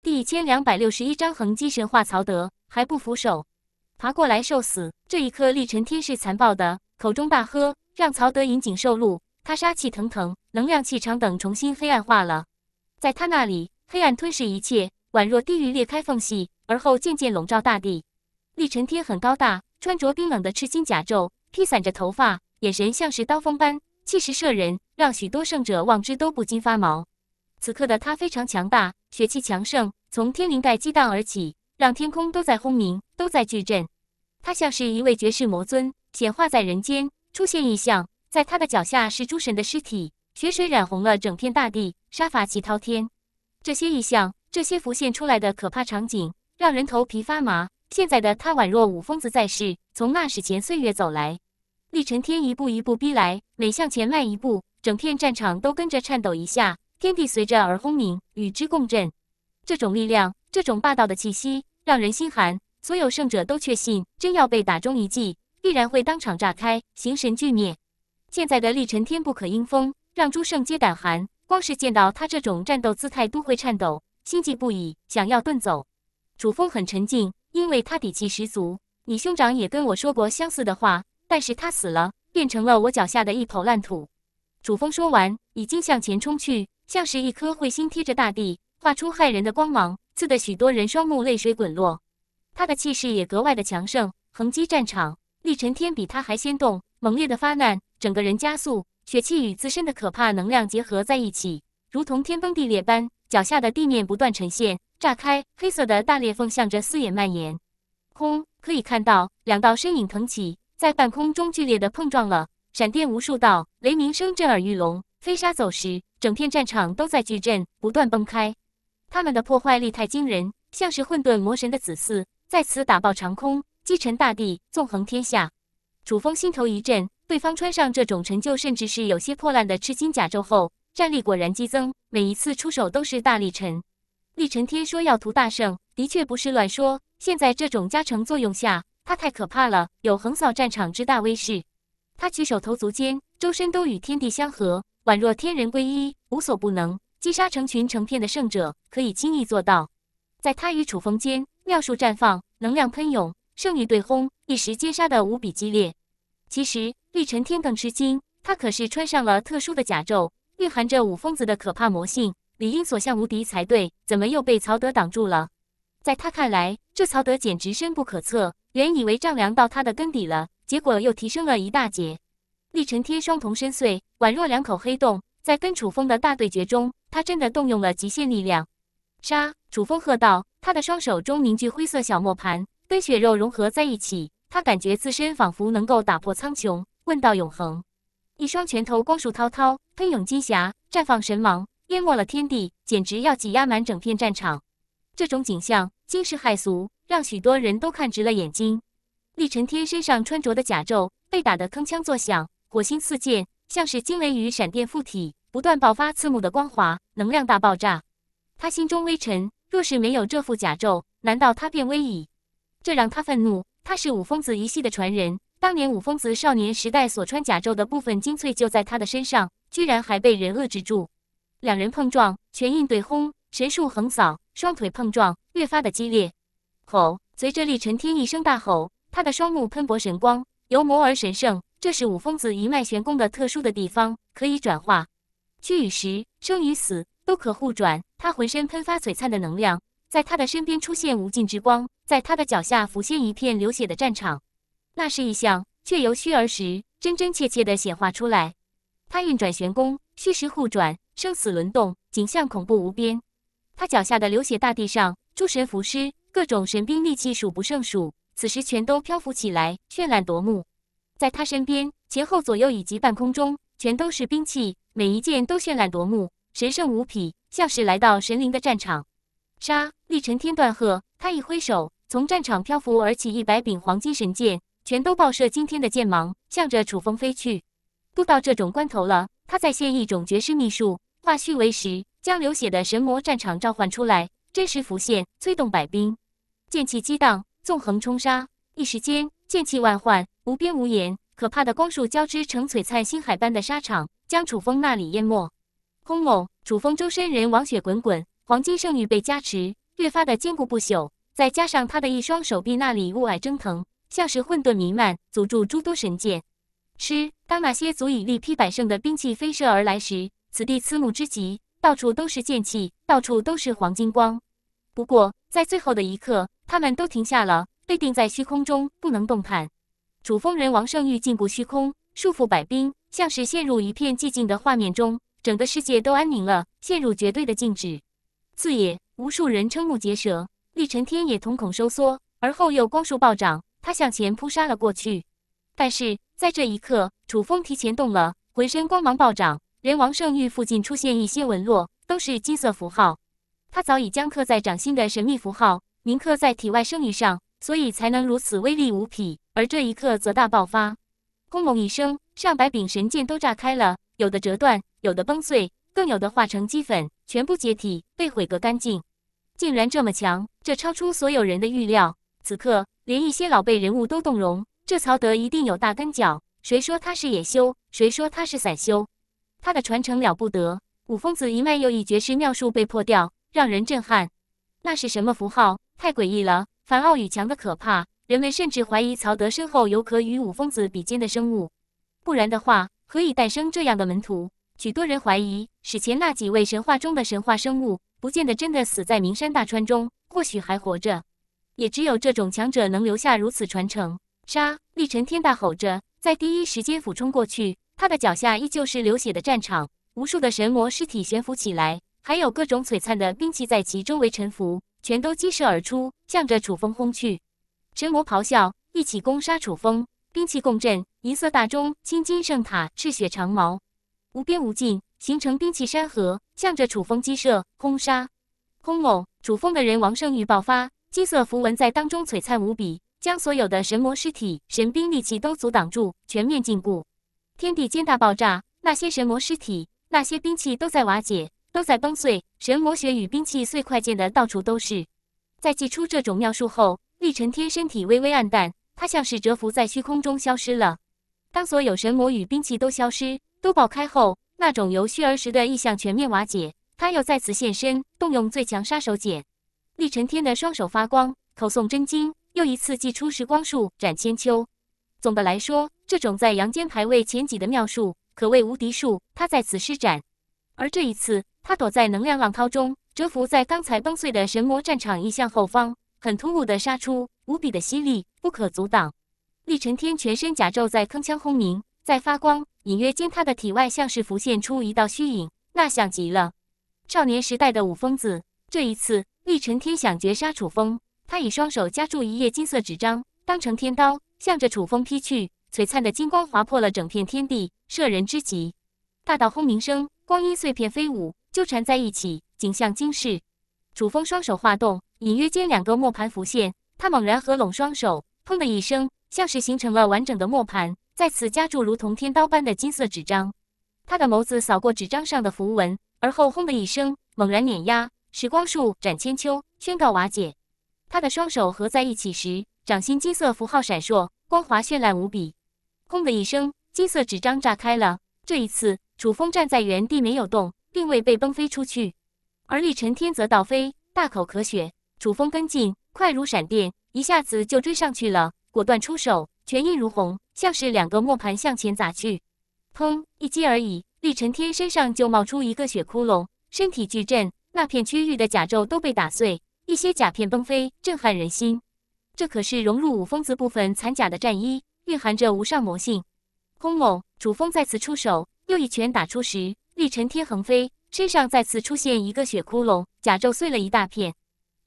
第一千两百六十一章恒基神话。曹德还不服手，爬过来受死。这一刻，厉尘天是残暴的，口中大喝，让曹德引颈受戮。他杀气腾腾，能量气场等重新黑暗化了。在他那里，黑暗吞噬一切，宛若地狱裂开缝隙，而后渐渐笼罩大地。厉尘天很高大，穿着冰冷的赤金甲胄，披散着头发，眼神像是刀锋般，气势慑人，让许多圣者望之都不禁发毛。此刻的他非常强大，血气强盛，从天灵盖激荡而起，让天空都在轰鸣，都在巨震。他像是一位绝世魔尊显化在人间，出现异象。在他的脚下是诸神的尸体，血水染红了整片大地，杀伐气滔天。这些异象，这些浮现出来的可怕场景，让人头皮发麻。现在的他宛若五疯子在世，从那史前岁月走来，厉晨天一步一步逼来，每向前迈一步，整片战场都跟着颤抖一下。天地随着而轰鸣，与之共振。这种力量，这种霸道的气息，让人心寒。所有圣者都确信，真要被打中一记，必然会当场炸开，形神俱灭。现在的厉尘天不可阴风，让诸圣皆胆寒。光是见到他这种战斗姿态，都会颤抖，心悸不已，想要遁走。楚风很沉静，因为他底气十足。你兄长也跟我说过相似的话，但是他死了，变成了我脚下的一口烂土。楚风说完，已经向前冲去，像是一颗彗星贴着大地，画出骇人的光芒，刺得许多人双目泪水滚落。他的气势也格外的强盛，横击战场。厉尘天比他还先动，猛烈的发难，整个人加速，血气与自身的可怕能量结合在一起，如同天崩地裂般，脚下的地面不断呈现炸开，黑色的大裂缝向着四野蔓延。空可以看到，两道身影腾起，在半空中剧烈的碰撞了。闪电无数道，雷鸣声震耳欲聋，飞沙走石，整片战场都在巨震，不断崩开。他们的破坏力太惊人，像是混沌魔神的子嗣，在此打爆长空，击沉大地，纵横天下。楚风心头一震，对方穿上这种陈旧甚至是有些破烂的赤金甲胄后，战力果然激增，每一次出手都是大力沉。厉沉天说要图大胜，的确不是乱说。现在这种加成作用下，他太可怕了，有横扫战场之大威势。他举手投足间，周身都与天地相合，宛若天人归一，无所不能，击杀成群成片的圣者，可以轻易做到。在他与楚风间，妙术绽放，能量喷涌，圣域对轰，一时间杀得无比激烈。其实，厉尘天更吃惊，他可是穿上了特殊的甲胄，蕴含着五疯子的可怕魔性，理应所向无敌才对，怎么又被曹德挡住了？在他看来，这曹德简直深不可测，原以为丈量到他的根底了。结果又提升了一大截。厉尘天双瞳深邃，宛若两口黑洞。在跟楚风的大对决中，他真的动用了极限力量。杀！楚风喝道。他的双手中凝聚灰色小磨盘，跟血肉融合在一起。他感觉自身仿佛能够打破苍穹，问道永恒。一双拳头光束滔滔，喷涌金霞，绽放神芒，淹没了天地，简直要挤压满整片战场。这种景象惊世骇俗，让许多人都看直了眼睛。厉晨天身上穿着的甲胄被打得铿锵作响，火星四溅，像是惊雷与闪电附体，不断爆发刺目的光华，能量大爆炸。他心中微沉，若是没有这副甲胄，难道他变威矣？这让他愤怒。他是五疯子一系的传人，当年五疯子少年时代所穿甲胄的部分精粹就在他的身上，居然还被人遏制住。两人碰撞，拳印对轰，神术横扫，双腿碰撞，越发的激烈。吼！随着厉晨天一声大吼。他的双目喷薄神光，由魔而神圣，这是五疯子一脉玄功的特殊的地方，可以转化虚与实，生与死都可互转。他浑身喷发璀璨的能量，在他的身边出现无尽之光，在他的脚下浮现一片流血的战场。那是一象，却由虚而实，真真切切的显化出来。他运转玄功，虚实互转，生死轮动，景象恐怖无边。他脚下的流血大地上，诸神伏尸，各种神兵利器数不胜数。此时全都漂浮起来，绚烂夺目。在他身边，前后左右以及半空中，全都是兵器，每一件都绚烂夺目，神圣无匹，像是来到神灵的战场。杀！厉尘天断喝，他一挥手，从战场漂浮而起，一百柄黄金神剑，全都爆射惊天的剑芒，向着楚风飞去。都到这种关头了，他再现一种绝世秘术，化虚为实，将流血的神魔战场召唤出来，真实浮现，催动百兵，剑气激荡。纵横冲杀，一时间剑气万换，无边无沿，可怕的光束交织成璀璨星海般的沙场，将楚风那里淹没。轰隆！楚风周身人王血滚滚，黄金圣域被加持，越发的坚固不朽。再加上他的一双手臂那里雾霭蒸腾，像是混沌弥漫，阻住诸多神剑。吃！当那些足以力劈百圣的兵器飞射而来时，此地刺目之极，到处都是剑气，到处都是黄金光。不过，在最后的一刻，他们都停下了，被定在虚空中，不能动弹。楚风人王圣玉禁锢虚空，束缚百兵，像是陷入一片寂静的画面中，整个世界都安宁了，陷入绝对的静止。四野无数人瞠目结舌，厉晨天也瞳孔收缩，而后又光束暴涨，他向前扑杀了过去。但是在这一刻，楚风提前动了，浑身光芒暴涨，人王圣域附近出现一些纹络，都是金色符号。他早已将刻在掌心的神秘符号铭刻在体外圣域上，所以才能如此威力无匹。而这一刻则大爆发，轰隆一声，上百柄神剑都炸开了，有的折断，有的崩碎，更有的化成齑粉，全部解体被毁个干净。竟然这么强，这超出所有人的预料。此刻连一些老辈人物都动容，这曹德一定有大根脚。谁说他是野修？谁说他是散修？他的传承了不得，五疯子一脉又一绝世妙术被破掉。让人震撼，那是什么符号？太诡异了！凡奥宇强的可怕，人们甚至怀疑曹德身后有可与五峰子比肩的生物，不然的话，何以诞生这样的门徒？许多人怀疑，史前那几位神话中的神话生物，不见得真的死在名山大川中，或许还活着。也只有这种强者能留下如此传承。杀！厉晨天大吼着，在第一时间俯冲过去，他的脚下依旧是流血的战场，无数的神魔尸体悬浮起来。还有各种璀璨的兵器在其周围沉浮，全都激射而出，向着楚风轰去。神魔咆哮，一起攻杀楚风。兵器共振，银色大钟、青金圣塔、赤血长矛，无边无尽，形成兵器山河，向着楚风击射轰杀。轰隆！楚风的人王圣域爆发，金色符文在当中璀璨无比，将所有的神魔尸体、神兵利器都阻挡住，全面禁锢。天地间大爆炸，那些神魔尸体、那些兵器都在瓦解。都在崩碎，神魔血与兵器碎块溅的到处都是。在祭出这种妙术后，厉承天身体微微暗淡，他像是蛰伏在虚空中消失了。当所有神魔与兵器都消失、都爆开后，那种由虚而实的意象全面瓦解。他又再次现身，动用最强杀手锏。厉承天的双手发光，口诵真经，又一次祭出时光术斩千秋。总的来说，这种在阳间排位前几的妙术可谓无敌术，他在此施展，而这一次。他躲在能量浪涛中，蛰伏在刚才崩碎的神魔战场意象后方，很突兀的杀出，无比的犀利，不可阻挡。厉晨天全身甲胄在铿锵轰鸣，在发光，隐约间他的体外像是浮现出一道虚影，那像极了少年时代的武疯子。这一次，厉晨天想绝杀楚风，他以双手夹住一页金色纸张，当成天刀，向着楚风劈去，璀璨的金光划破了整片天地，摄人之极。大道轰鸣声，光阴碎片飞舞。纠缠在一起，景象惊世。楚风双手化动，隐约间两个磨盘浮现。他猛然合拢双手，砰的一声，像是形成了完整的磨盘，再次夹住如同天刀般的金色纸张。他的眸子扫过纸张上的符文，而后轰的一声，猛然碾压，时光树斩千秋宣告瓦解。他的双手合在一起时，掌心金色符号闪烁，光华绚烂无比。轰的一声，金色纸张炸开了。这一次，楚风站在原地没有动。并未被崩飞出去，而厉晨天则倒飞，大口咳血。楚风跟进快如闪电，一下子就追上去了，果断出手，拳印如虹，像是两个磨盘向前砸去。砰！一击而已，厉晨天身上就冒出一个血窟窿，身体巨震，那片区域的甲胄都被打碎，一些甲片崩飞，震撼人心。这可是融入五疯子部分残甲的战衣，蕴含着无上魔性。轰隆！楚风再次出手，又一拳打出时。厉尘天横飞，身上再次出现一个血窟窿，甲胄碎了一大片。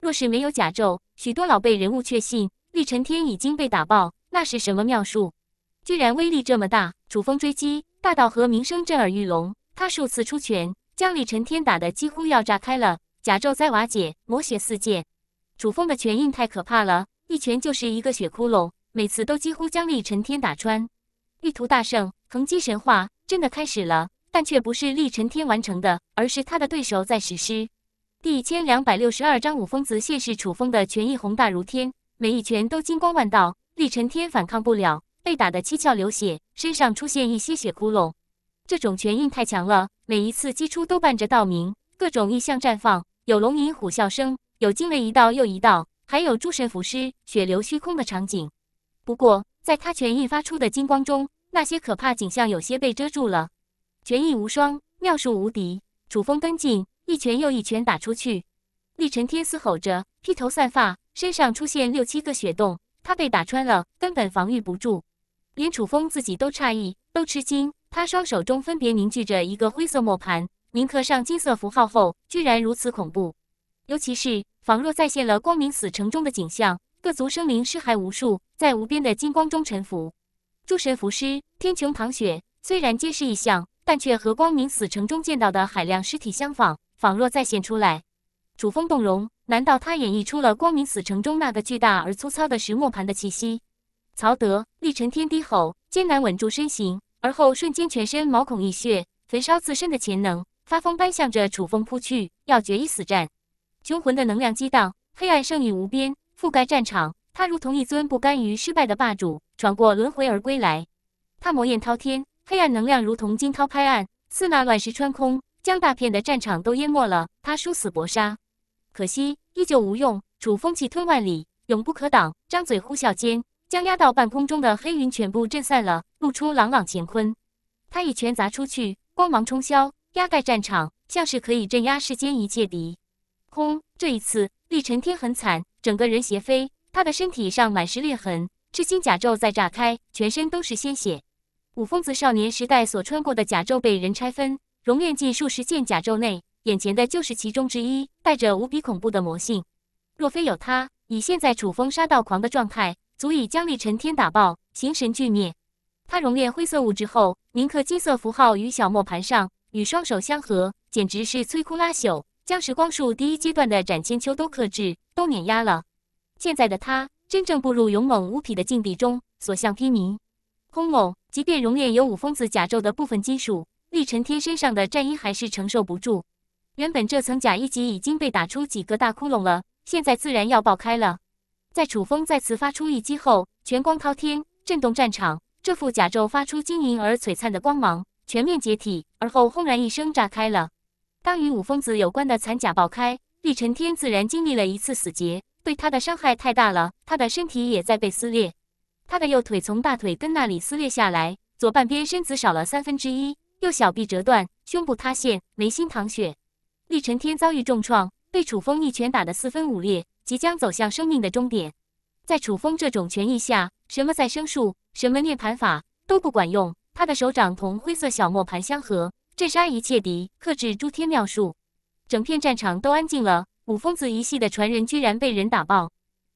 若是没有甲胄，许多老辈人物确信厉尘天已经被打爆。那是什么妙术？居然威力这么大！楚风追击，大道和鸣声震耳欲聋。他数次出拳，将厉尘天打得几乎要炸开了，甲胄在瓦解，魔血四溅。楚风的拳印太可怕了，一拳就是一个血窟窿，每次都几乎将厉尘天打穿。玉图大胜，恒基神话真的开始了。但却不是厉晨天完成的，而是他的对手在实施。第一千两百六十二章五疯子。谢氏楚风的拳意宏大如天，每一拳都金光万道，厉晨天反抗不了，被打得七窍流血，身上出现一些血窟窿。这种拳印太强了，每一次击出都伴着道鸣，各种异象绽放，有龙吟虎啸声，有惊雷一道又一道，还有诸神伏尸、血流虚空的场景。不过，在他拳印发出的金光中，那些可怕景象有些被遮住了。拳意无双，妙术无敌。楚风跟进，一拳又一拳打出去。厉尘天嘶吼着，披头散发，身上出现六七个血洞，他被打穿了，根本防御不住。连楚风自己都诧异，都吃惊。他双手中分别凝聚着一个灰色磨盘，铭刻上金色符号后，居然如此恐怖。尤其是仿若再现了光明死城中的景象，各族生灵尸骸无数，在无边的金光中沉浮，诸神符尸，天穹淌雪，虽然皆是异象。但却和光明死城中见到的海量尸体相仿，仿若再现出来。楚风动容，难道他演绎出了光明死城中那个巨大而粗糙的石磨盘的气息？曹德、厉沉天低吼，艰难稳住身形，而后瞬间全身毛孔溢血，焚烧自身的潜能，发疯般向着楚风扑去，要决一死战。雄浑的能量激荡，黑暗圣域无边，覆盖战场。他如同一尊不甘于失败的霸主，闯过轮回而归来。他魔焰滔天。黑暗能量如同惊涛拍岸，似那乱石穿空，将大片的战场都淹没了。他殊死搏杀，可惜依旧无用。楚风气吞万里，永不可挡。张嘴呼啸间，将压到半空中的黑云全部震散了，露出朗朗乾坤。他一拳砸出去，光芒冲霄，压盖战场，像是可以镇压世间一切敌。轰！这一次，厉尘天很惨，整个人斜飞，他的身体上满是裂痕，赤心甲胄在炸开，全身都是鲜血。五疯子少年时代所穿过的甲胄被人拆分，熔炼进数十件甲胄内，眼前的就是其中之一，带着无比恐怖的魔性。若非有他，以现在楚风杀到狂的状态，足以将厉尘天打爆，形神俱灭。他熔炼灰色物质后，铭刻金色符号于小磨盘上，与双手相合，简直是摧枯拉朽，将时光术第一阶段的斩千秋都克制，都碾压了。现在的他，真正步入勇猛无匹的境地中，所向披靡，空猛。即便熔炼有五疯子甲胄的部分金属，厉晨天身上的战衣还是承受不住。原本这层甲一级已经被打出几个大窟窿了，现在自然要爆开了。在楚风再次发出一击后，全光滔天，震动战场。这副甲胄发出晶莹而璀璨的光芒，全面解体，而后轰然一声炸开了。当与五疯子有关的残甲爆开，厉晨天自然经历了一次死劫，对他的伤害太大了，他的身体也在被撕裂。他的右腿从大腿根那里撕裂下来，左半边身子少了三分之一，右小臂折断，胸部塌陷，眉心淌血。厉晨天遭遇重创，被楚风一拳打得四分五裂，即将走向生命的终点。在楚风这种拳意下，什么再生术，什么涅槃法都不管用。他的手掌同灰色小磨盘相合，震杀一切敌，克制诸天妙术。整片战场都安静了。五疯子一系的传人居然被人打爆，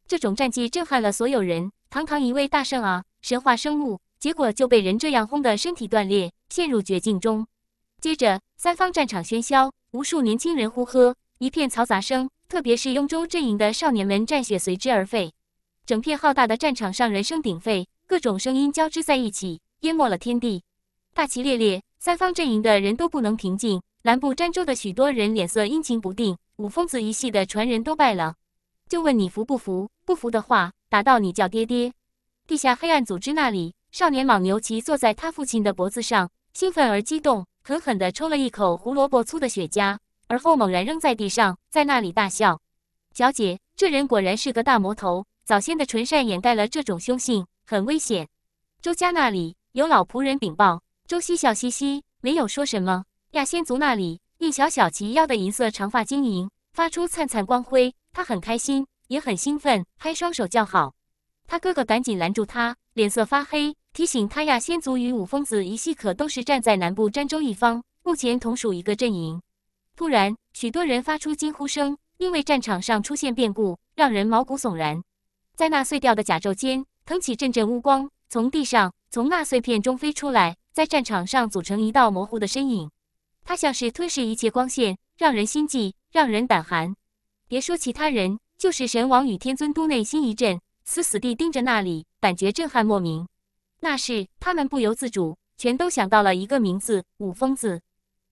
这种战绩震撼了所有人。堂堂一位大圣啊，神话生物，结果就被人这样轰得身体断裂，陷入绝境中。接着，三方战场喧嚣，无数年轻人呼喝，一片嘈杂声。特别是雍州阵营的少年们，战血随之而沸。整片浩大的战场上，人声鼎沸，各种声音交织在一起，淹没了天地。大旗猎猎，三方阵营的人都不能平静。蓝布占州的许多人脸色阴晴不定，五疯子一系的传人都败了。就问你服不服？不服的话，打到你叫爹爹！地下黑暗组织那里，少年莽牛骑坐在他父亲的脖子上，兴奋而激动，狠狠地抽了一口胡萝卜粗的雪茄，而后猛然扔在地上，在那里大笑。小姐，这人果然是个大魔头，早先的纯善掩盖了这种凶性，很危险。周家那里有老仆人禀报，周西笑嘻嘻，没有说什么。亚仙族那里，应小小齐腰的银色长发晶莹。发出灿灿光辉，他很开心，也很兴奋，拍双手叫好。他哥哥赶紧拦住他，脸色发黑，提醒他呀：“仙族与五峰子一系可都是站在南部詹州一方，目前同属一个阵营。”突然，许多人发出惊呼声，因为战场上出现变故，让人毛骨悚然。在那碎掉的甲胄间，腾起阵阵乌光，从地上，从那碎片中飞出来，在战场上组成一道模糊的身影。它像是吞噬一切光线。让人心悸，让人胆寒。别说其他人，就是神王与天尊都内心一震，死死地盯着那里，感觉震撼莫名。那是他们不由自主，全都想到了一个名字——五疯子，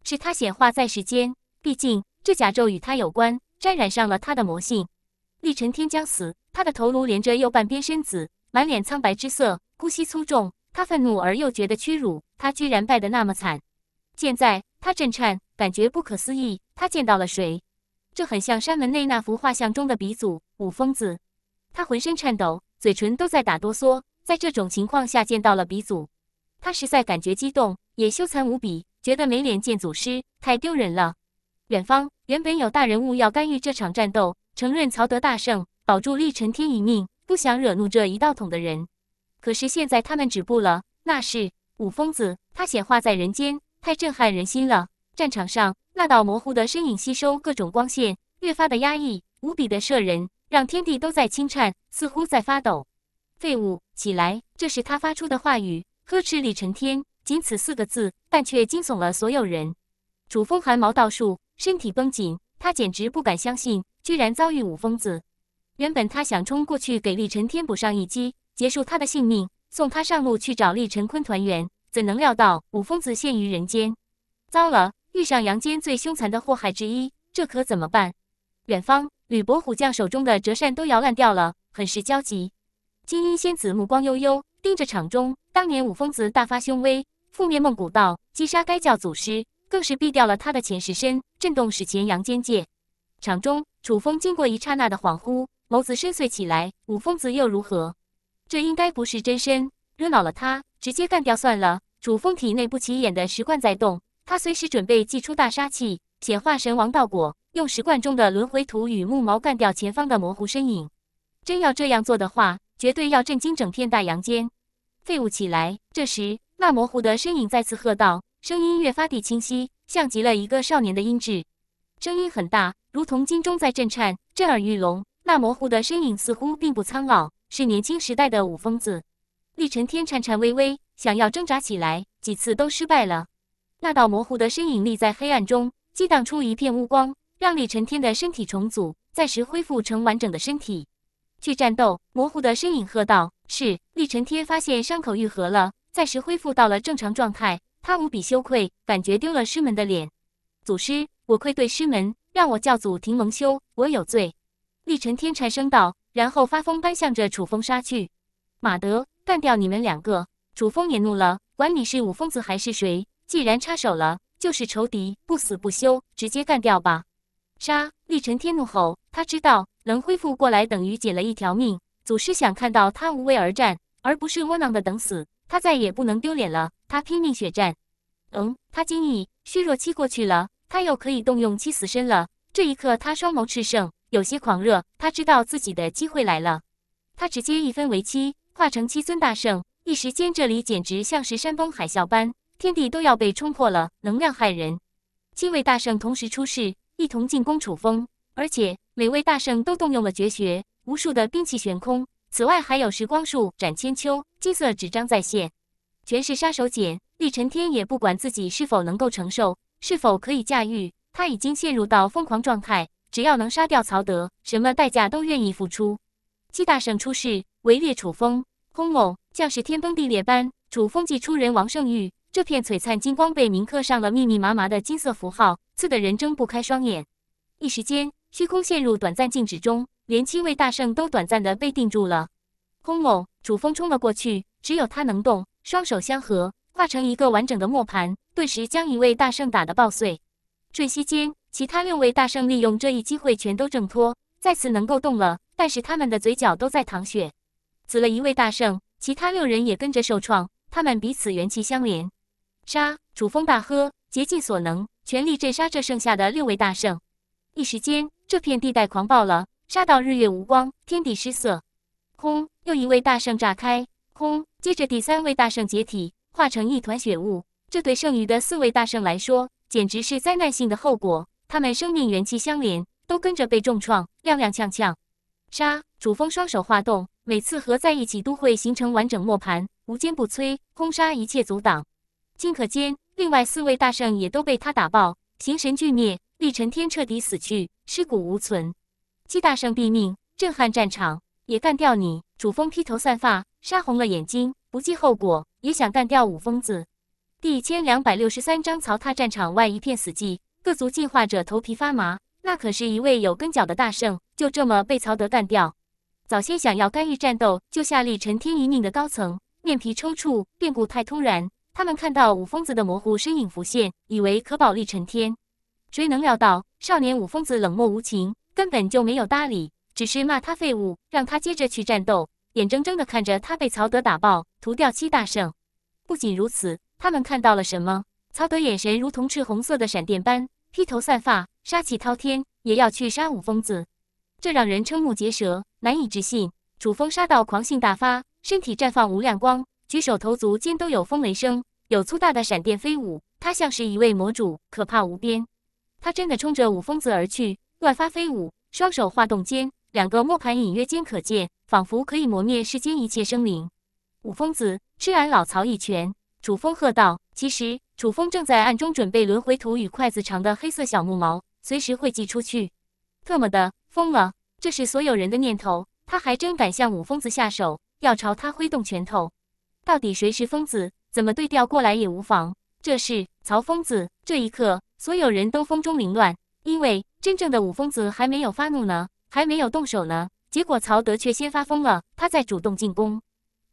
是他显化在世间。毕竟这甲胄与他有关，沾染上了他的魔性。厉承天将死，他的头颅连着右半边身子，满脸苍白之色，呼吸粗重。他愤怒而又觉得屈辱，他居然败得那么惨。现在他震颤。感觉不可思议，他见到了谁？这很像山门内那幅画像中的鼻祖武疯子。他浑身颤抖，嘴唇都在打哆嗦。在这种情况下见到了鼻祖，他实在感觉激动，也羞惭无比，觉得没脸见祖师，太丢人了。远方原本有大人物要干预这场战斗，承认曹德大胜，保住厉承天一命，不想惹怒这一道统的人。可是现在他们止步了，那是武疯子，他显化在人间，太震撼人心了。战场上，那道模糊的身影吸收各种光线，越发的压抑，无比的慑人，让天地都在轻颤，似乎在发抖。废物，起来！这是他发出的话语，呵斥李承天。仅此四个字，但却惊悚了所有人。楚风寒毛倒竖，身体绷紧，他简直不敢相信，居然遭遇五疯子。原本他想冲过去给李承天补上一击，结束他的性命，送他上路去找李承坤团圆。怎能料到五疯子陷于人间？糟了！遇上阳间最凶残的祸害之一，这可怎么办？远方吕伯虎将手中的折扇都摇烂掉了，很是焦急。金鹰仙子目光悠悠，盯着场中。当年五疯子大发凶威，覆灭孟古道，击杀该教祖师，更是毙掉了他的前世身，震动史前阳间界。场中楚风经过一刹那的恍惚，眸子深邃起来。五疯子又如何？这应该不是真身，惹恼了他，直接干掉算了。楚风体内不起眼的石罐在动。他随时准备祭出大杀器，显化神王道果，用石罐中的轮回图与木矛干掉前方的模糊身影。真要这样做的话，绝对要震惊整片大阳间。废物起来！这时，那模糊的身影再次喝道，声音越发地清晰，像极了一个少年的音质。声音很大，如同金钟在震颤，震耳欲聋。那模糊的身影似乎并不苍老，是年轻时代的武疯子。厉尘天颤颤巍巍想要挣扎起来，几次都失败了。那道模糊的身影立在黑暗中，激荡出一片乌光，让李晨天的身体重组，暂时恢复成完整的身体。去战斗！模糊的身影喝道：“是。”李晨天发现伤口愈合了，暂时恢复到了正常状态。他无比羞愧，感觉丢了师门的脸。祖师，我愧对师门，让我教祖庭蒙羞，我有罪。厉晨天颤声道，然后发疯般向着楚风杀去。马德，干掉你们两个！楚风也怒了，管你是五疯子还是谁。既然插手了，就是仇敌，不死不休，直接干掉吧！杀！厉晨天怒吼，他知道能恢复过来等于捡了一条命。祖师想看到他无畏而战，而不是窝囊的等死。他再也不能丢脸了，他拼命血战。嗯，他惊异，虚弱期过去了，他又可以动用七死身了。这一刻，他双眸炽盛，有些狂热。他知道自己的机会来了，他直接一分为七，化成七尊大圣。一时间，这里简直像是山崩海啸般。天地都要被冲破了，能量骇人。七位大圣同时出世，一同进攻楚风，而且每位大圣都动用了绝学，无数的兵器悬空。此外还有时光术、斩千秋、金色纸张再现，全是杀手锏。厉沉天也不管自己是否能够承受，是否可以驾驭，他已经陷入到疯狂状态，只要能杀掉曹德，什么代价都愿意付出。七大圣出世围猎楚风，轰隆，将士天崩地裂般。楚风祭出人王圣玉。这片璀璨金光被铭刻上了密密麻麻的金色符号，刺得人睁不开双眼。一时间，虚空陷入短暂静止中，连七位大圣都短暂的被定住了。空某主峰冲了过去，只有他能动，双手相合，化成一个完整的磨盘，顿时将一位大圣打得爆碎。瞬息间，其他六位大圣利用这一机会全都挣脱，再次能够动了。但是他们的嘴角都在淌血。死了一位大圣，其他六人也跟着受创，他们彼此元气相连。杀！楚风大喝，竭尽所能，全力镇杀这剩下的六位大圣。一时间，这片地带狂暴了，杀到日月无光，天地失色。轰！又一位大圣炸开。轰！接着第三位大圣解体，化成一团血雾。这对剩余的四位大圣来说，简直是灾难性的后果。他们生命元气相连，都跟着被重创，踉踉跄跄。杀！楚风双手化动，每次合在一起都会形成完整磨盘，无坚不摧，轰杀一切阻挡。今可见，另外四位大圣也都被他打爆，形神俱灭，力陈天彻底死去，尸骨无存。七大圣毙命，震撼战场，也干掉你。楚风披头散发，杀红了眼睛，不计后果，也想干掉五疯子。第一千两百六十三章：曹踏战场外一片死寂，各族进化者头皮发麻。那可是一位有根脚的大圣，就这么被曹德干掉。早先想要干预战斗、救下力陈天一命的高层，面皮抽搐，变故太突然。他们看到五疯子的模糊身影浮现，以为可保力成天。谁能料到，少年五疯子冷漠无情，根本就没有搭理，只是骂他废物，让他接着去战斗。眼睁睁地看着他被曹德打爆，屠掉七大圣。不仅如此，他们看到了什么？曹德眼神如同赤红色的闪电般，披头散发，杀气滔天，也要去杀五疯子。这让人瞠目结舌，难以置信。楚风杀到狂性大发，身体绽放无量光。举手投足间都有风雷声，有粗大的闪电飞舞。他像是一位魔主，可怕无边。他真的冲着五疯子而去，乱发飞舞，双手化动间，两个磨盘隐约间可见，仿佛可以磨灭世间一切生灵。五疯子，吃俺老曹一拳！楚风喝道。其实楚风正在暗中准备轮回图与筷子长的黑色小木矛，随时会寄出去。特么的，疯了！这是所有人的念头。他还真敢向五疯子下手，要朝他挥动拳头。到底谁是疯子？怎么对调过来也无妨？这是曹疯子。这一刻，所有人都风中凌乱，因为真正的五疯子还没有发怒呢，还没有动手呢。结果曹德却先发疯了，他在主动进攻，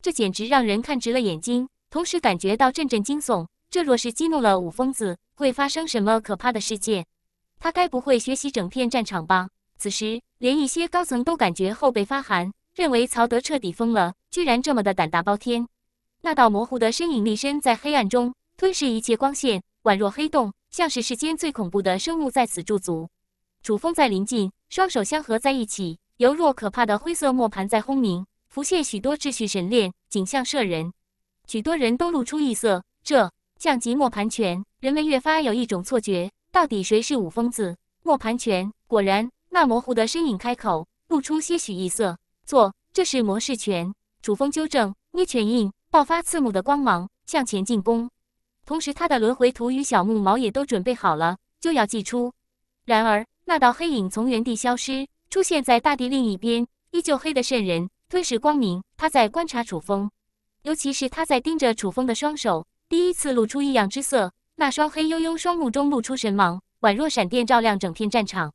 这简直让人看直了眼睛，同时感觉到阵阵惊悚。这若是激怒了五疯子，会发生什么可怕的世界？他该不会学习整片战场吧？此时，连一些高层都感觉后背发寒，认为曹德彻底疯了，居然这么的胆大包天。那道模糊的身影立身在黑暗中，吞噬一切光线，宛若黑洞，像是世间最恐怖的生物在此驻足。楚风在临近，双手相合在一起，犹若可怕的灰色磨盘在轰鸣，浮现许多秩序神链，景象摄人。许多人都露出异色，这降级磨盘拳，人们越发有一种错觉，到底谁是五疯子磨盘拳果然，那模糊的身影开口，露出些许异色。错，这是模式拳。楚风纠正，捏拳印。爆发刺目的光芒，向前进攻。同时，他的轮回图与小木矛也都准备好了，就要祭出。然而，那道黑影从原地消失，出现在大地另一边，依旧黑得渗人，吞噬光明。他在观察楚风，尤其是他在盯着楚风的双手，第一次露出异样之色。那双黑幽幽双目中露出神芒，宛若闪电照亮整片战场。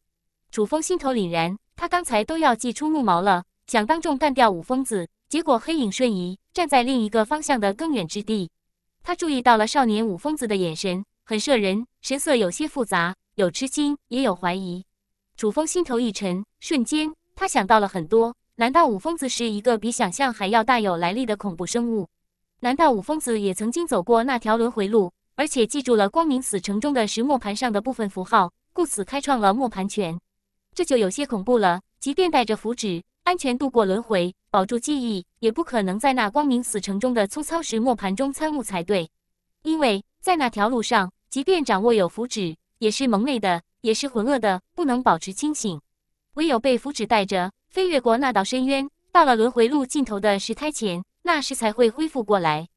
楚风心头凛然，他刚才都要祭出木矛了，想当众干掉五疯子。结果，黑影瞬移，站在另一个方向的更远之地。他注意到了少年五疯子的眼神，很慑人，神色有些复杂，有吃惊，也有怀疑。楚风心头一沉，瞬间他想到了很多：难道五疯子是一个比想象还要大有来历的恐怖生物？难道五疯子也曾经走过那条轮回路，而且记住了光明死城中的石磨盘上的部分符号，故此开创了磨盘拳？这就有些恐怖了。即便带着符纸。安全度过轮回，保住记忆，也不可能在那光明死城中的粗糙石磨盘中参悟才对，因为在那条路上，即便掌握有符纸，也是蒙昧的，也是浑噩的，不能保持清醒。唯有被符纸带着，飞越过那道深渊，到了轮回路尽头的石台前，那时才会恢复过来。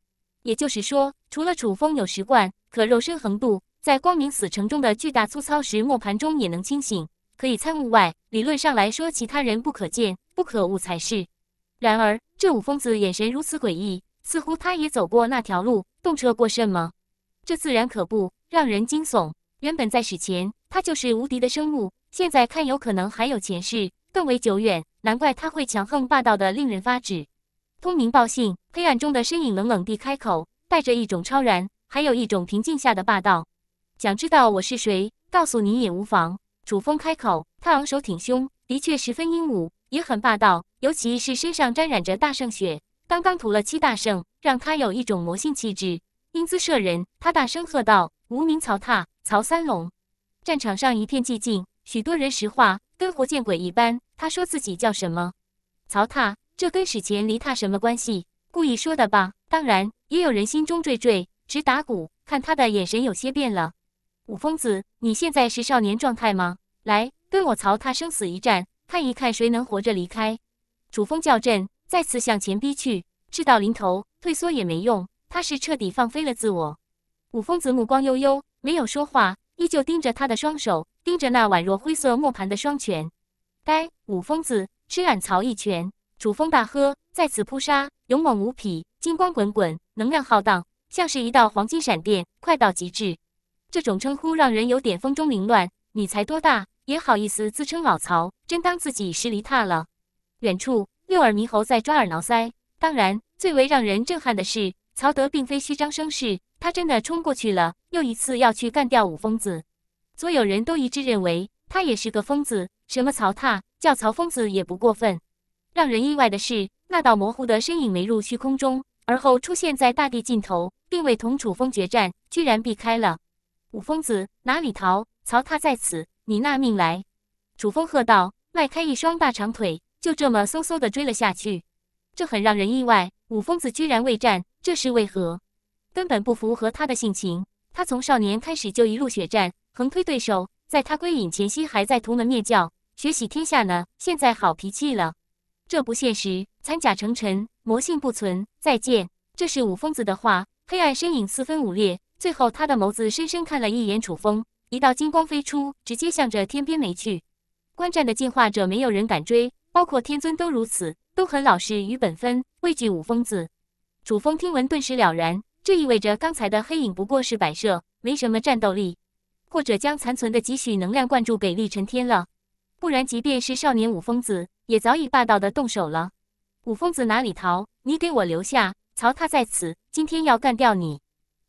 也就是说，除了楚风有石罐，可肉身横渡在光明死城中的巨大粗糙石磨盘中也能清醒，可以参悟外，理论上来说，其他人不可见。不可恶才是。然而这五疯子眼神如此诡异，似乎他也走过那条路，动车过甚吗？这自然可怖，让人惊悚。原本在史前，他就是无敌的生物，现在看有可能还有前世，更为久远。难怪他会强横霸道得令人发指。通明报信，黑暗中的身影冷冷地开口，带着一种超然，还有一种平静下的霸道。想知道我是谁？告诉你也无妨。楚风开口，他昂首挺胸，的确十分英武。也很霸道，尤其是身上沾染着大圣血，刚刚涂了七大圣，让他有一种魔性气质，英姿慑人。他大声喝道：“无名曹踏，曹三龙！”战场上一片寂静，许多人石化，跟活见鬼一般。他说自己叫什么？曹踏，这跟史前离踏什么关系？故意说的吧？当然，也有人心中惴惴，直打鼓。看他的眼神有些变了。五疯子，你现在是少年状态吗？来，跟我曹踏生死一战！看一看谁能活着离开。楚风叫阵，再次向前逼去。事到临头，退缩也没用。他是彻底放飞了自我。五疯子目光悠悠，没有说话，依旧盯着他的双手，盯着那宛若灰色磨盘的双拳。该五疯子吃俺曹一拳。楚风大喝，再次扑杀，勇猛无匹，金光滚滚，能量浩荡，像是一道黄金闪电，快到极致。这种称呼让人有点风中凌乱。你才多大？也好意思自称老曹，真当自己是离塌了。远处六耳猕猴在抓耳挠腮。当然，最为让人震撼的是，曹德并非虚张声势，他真的冲过去了，又一次要去干掉五疯子。所有人都一致认为他也是个疯子，什么曹踏，叫曹疯子也不过分。让人意外的是，那道模糊的身影没入虚空中，而后出现在大地尽头，并未同楚风决战，居然避开了。五疯子哪里逃？曹踏在此。你纳命来！楚风喝道，迈开一双大长腿，就这么嗖嗖的追了下去。这很让人意外，五疯子居然未战，这是为何？根本不符合他的性情。他从少年开始就一路血战，横推对手，在他归隐前夕还在屠门灭教，血洗天下呢。现在好脾气了？这不现实。残甲成尘，魔性不存。再见。这是五疯子的话。黑暗身影四分五裂，最后他的眸子深深看了一眼楚风。一道金光飞出，直接向着天边没去。观战的进化者没有人敢追，包括天尊都如此，都很老实与本分。畏惧五疯子，楚风听闻顿时了然，这意味着刚才的黑影不过是摆设，没什么战斗力，或者将残存的几许能量灌注给厉尘天了。不然，即便是少年五疯子，也早已霸道的动手了。五疯子哪里逃？你给我留下！曹，他在此，今天要干掉你！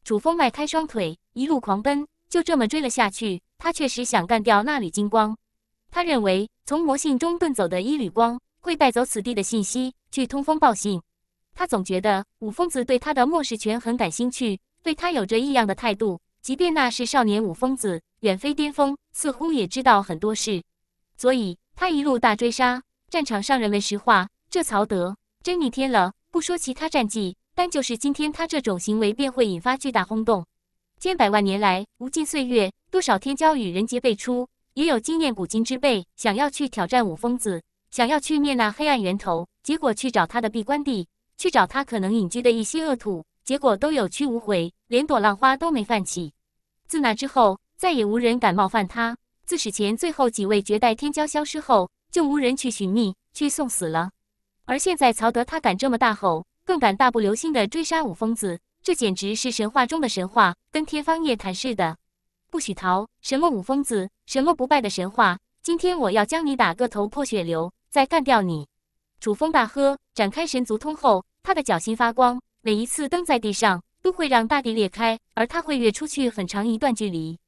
楚风迈开双腿，一路狂奔。就这么追了下去。他确实想干掉那缕金光。他认为，从魔性中遁走的一缕光会带走此地的信息，去通风报信。他总觉得武疯子对他的末世权很感兴趣，对他有着异样的态度。即便那是少年武疯子，远非巅峰，似乎也知道很多事。所以，他一路大追杀。战场上，人们石化。这曹德真逆天了。不说其他战绩，单就是今天他这种行为，便会引发巨大轰动。千百万年来，无尽岁月，多少天骄与人杰辈出，也有经验古今之辈，想要去挑战五疯子，想要去灭那黑暗源头，结果去找他的闭关地，去找他可能隐居的一些恶土，结果都有去无回，连朵浪花都没泛起。自那之后，再也无人敢冒犯他。自史前最后几位绝代天骄消失后，就无人去寻觅，去送死了。而现在，曹德他敢这么大吼，更敢大步流星地追杀五疯子。这简直是神话中的神话，跟天方夜谭似的。不许逃！什么五疯子，什么不败的神话，今天我要将你打个头破血流，再干掉你！楚风大喝，展开神足通后，他的脚心发光，每一次蹬在地上都会让大地裂开，而他会跃出去很长一段距离。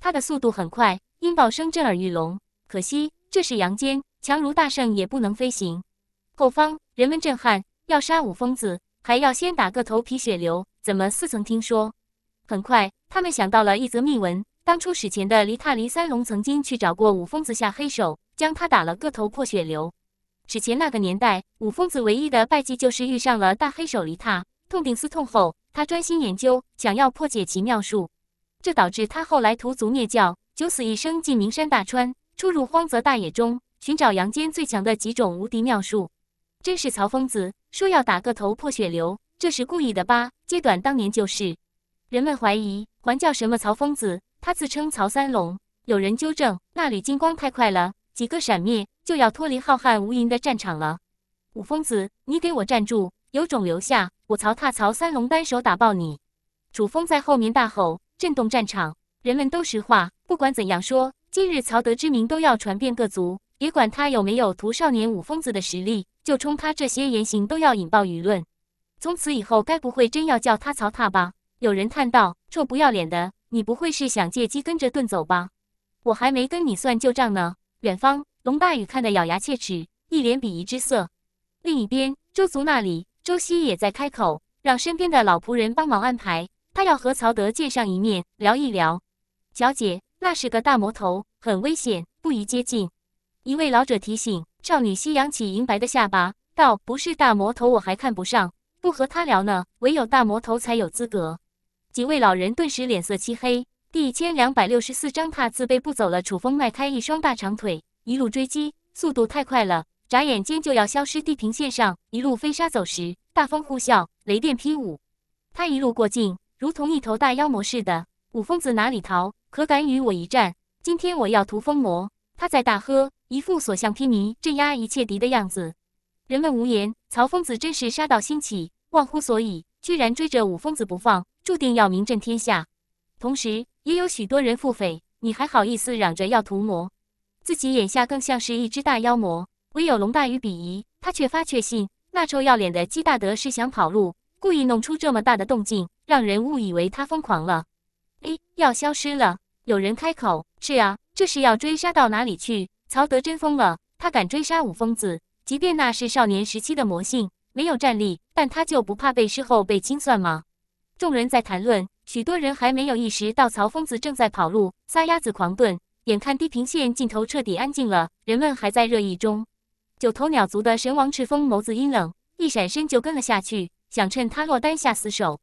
他的速度很快，音爆声震耳欲聋。可惜这是阳间，强如大圣也不能飞行。后方人们震撼，要杀五疯子，还要先打个头皮血流。怎么？似曾听说。很快，他们想到了一则秘闻：当初史前的黎塔离三龙曾经去找过五疯子下黑手，将他打了个头破血流。史前那个年代，五疯子唯一的败绩就是遇上了大黑手黎塔。痛定思痛后，他专心研究，想要破解其妙术。这导致他后来屠族灭教，九死一生进名山大川，出入荒泽大野中，寻找阳间最强的几种无敌妙术。真是曹疯子说要打个头破血流。这是故意的吧？揭短当年旧事，人们怀疑还叫什么曹疯子，他自称曹三龙。有人纠正，那缕金光太快了，几个闪灭就要脱离浩瀚无垠的战场了。武疯子，你给我站住！有种留下，我曹踏曹三龙单手打爆你！楚风在后面大吼，震动战场。人们都石化。不管怎样说，今日曹德之名都要传遍各族。别管他有没有屠少年武疯子的实力，就冲他这些言行，都要引爆舆论。从此以后，该不会真要叫他曹踏吧？有人叹道：“臭不要脸的，你不会是想借机跟着遁走吧？”我还没跟你算旧账呢。远方龙大雨看得咬牙切齿，一脸鄙夷之色。另一边，周族那里，周西也在开口，让身边的老仆人帮忙安排，他要和曹德见上一面，聊一聊。小姐，那是个大魔头，很危险，不宜接近。一位老者提醒少女夕扬起银白的下巴道：“不是大魔头，我还看不上。”不和他聊呢，唯有大魔头才有资格。几位老人顿时脸色漆黑。第一千两百六十四章，他自背不走了。楚风迈开一双大长腿，一路追击，速度太快了，眨眼间就要消失地平线上。一路飞沙走石，大风呼啸，雷电劈舞。他一路过境，如同一头大妖魔似的。五疯子哪里逃？可敢与我一战？今天我要屠疯魔。他在大喝，一副所向披靡、镇压一切敌的样子。人们无言。曹疯子真是杀到兴起，忘乎所以，居然追着武疯子不放，注定要名震天下。同时，也有许多人腹诽：“你还好意思嚷着要屠魔，自己眼下更像是一只大妖魔。”唯有龙大鱼鄙夷，他却发确信：那臭要脸的姬大德是想跑路，故意弄出这么大的动静，让人误以为他疯狂了。哎，要消失了，有人开口：“是啊，这是要追杀到哪里去？”曹德真疯了，他敢追杀武疯子。即便那是少年时期的魔性，没有战力，但他就不怕被事后被清算吗？众人在谈论，许多人还没有意识到曹疯子正在跑路，撒丫子狂遁。眼看地平线尽头彻底安静了，人们还在热议中。九头鸟族的神王赤峰眸子阴冷，一闪身就跟了下去，想趁他落单下死手。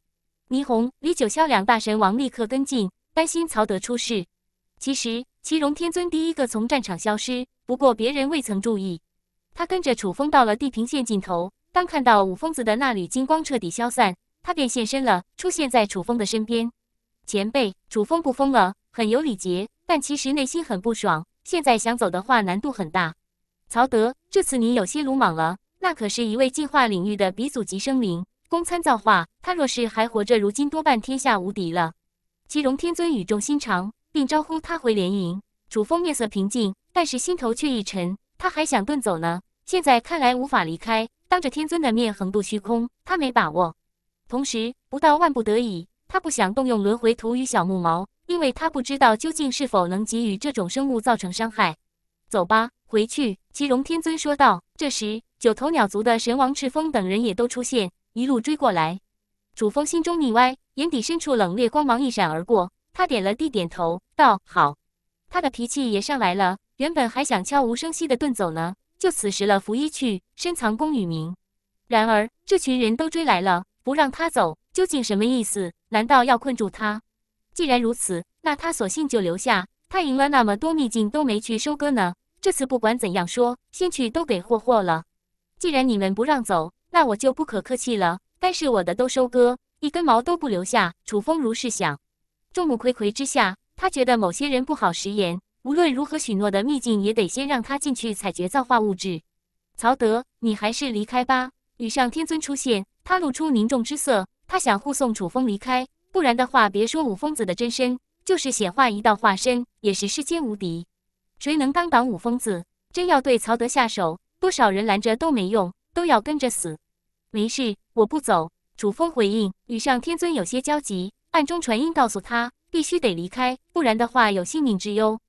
霓虹、李九霄两大神王立刻跟进，担心曹德出事。其实祁荣天尊第一个从战场消失，不过别人未曾注意。他跟着楚风到了地平线尽头，当看到五疯子的那缕金光彻底消散，他便现身了，出现在楚风的身边。前辈，楚风不疯了，很有礼节，但其实内心很不爽。现在想走的话，难度很大。曹德，这次你有些鲁莽了，那可是一位进化领域的鼻祖级生灵，公参造化。他若是还活着，如今多半天下无敌了。祁荣天尊语重心长，并招呼他回联营。楚风面色平静，但是心头却一沉。他还想遁走呢。现在看来无法离开，当着天尊的面横渡虚空，他没把握。同时，不到万不得已，他不想动用轮回图与小木矛，因为他不知道究竟是否能给予这种生物造成伤害。走吧，回去。”祁荣天尊说道。这时，九头鸟族的神王赤峰等人也都出现，一路追过来。楚风心中腻歪，眼底深处冷冽光芒一闪而过，他点了地点头，道：“好。”他的脾气也上来了，原本还想悄无声息的遁走呢。就此时了，拂衣去，深藏功与名。然而，这群人都追来了，不让他走，究竟什么意思？难道要困住他？既然如此，那他索性就留下。他赢了那么多秘境，都没去收割呢。这次不管怎样说，先去都给霍霍了。既然你们不让走，那我就不可客气了，该是我的都收割，一根毛都不留下。楚风如是想。众目睽睽之下，他觉得某些人不好食言。无论如何，许诺的秘境也得先让他进去采掘造化物质。曹德，你还是离开吧。羽上天尊出现，他露出凝重之色，他想护送楚风离开，不然的话，别说五疯子的真身，就是显化一道化身，也是世间无敌，谁能当挡五疯子？真要对曹德下手，多少人拦着都没用，都要跟着死。没事，我不走。楚风回应。羽上天尊有些焦急，暗中传音告诉他，必须得离开，不然的话有性命之忧。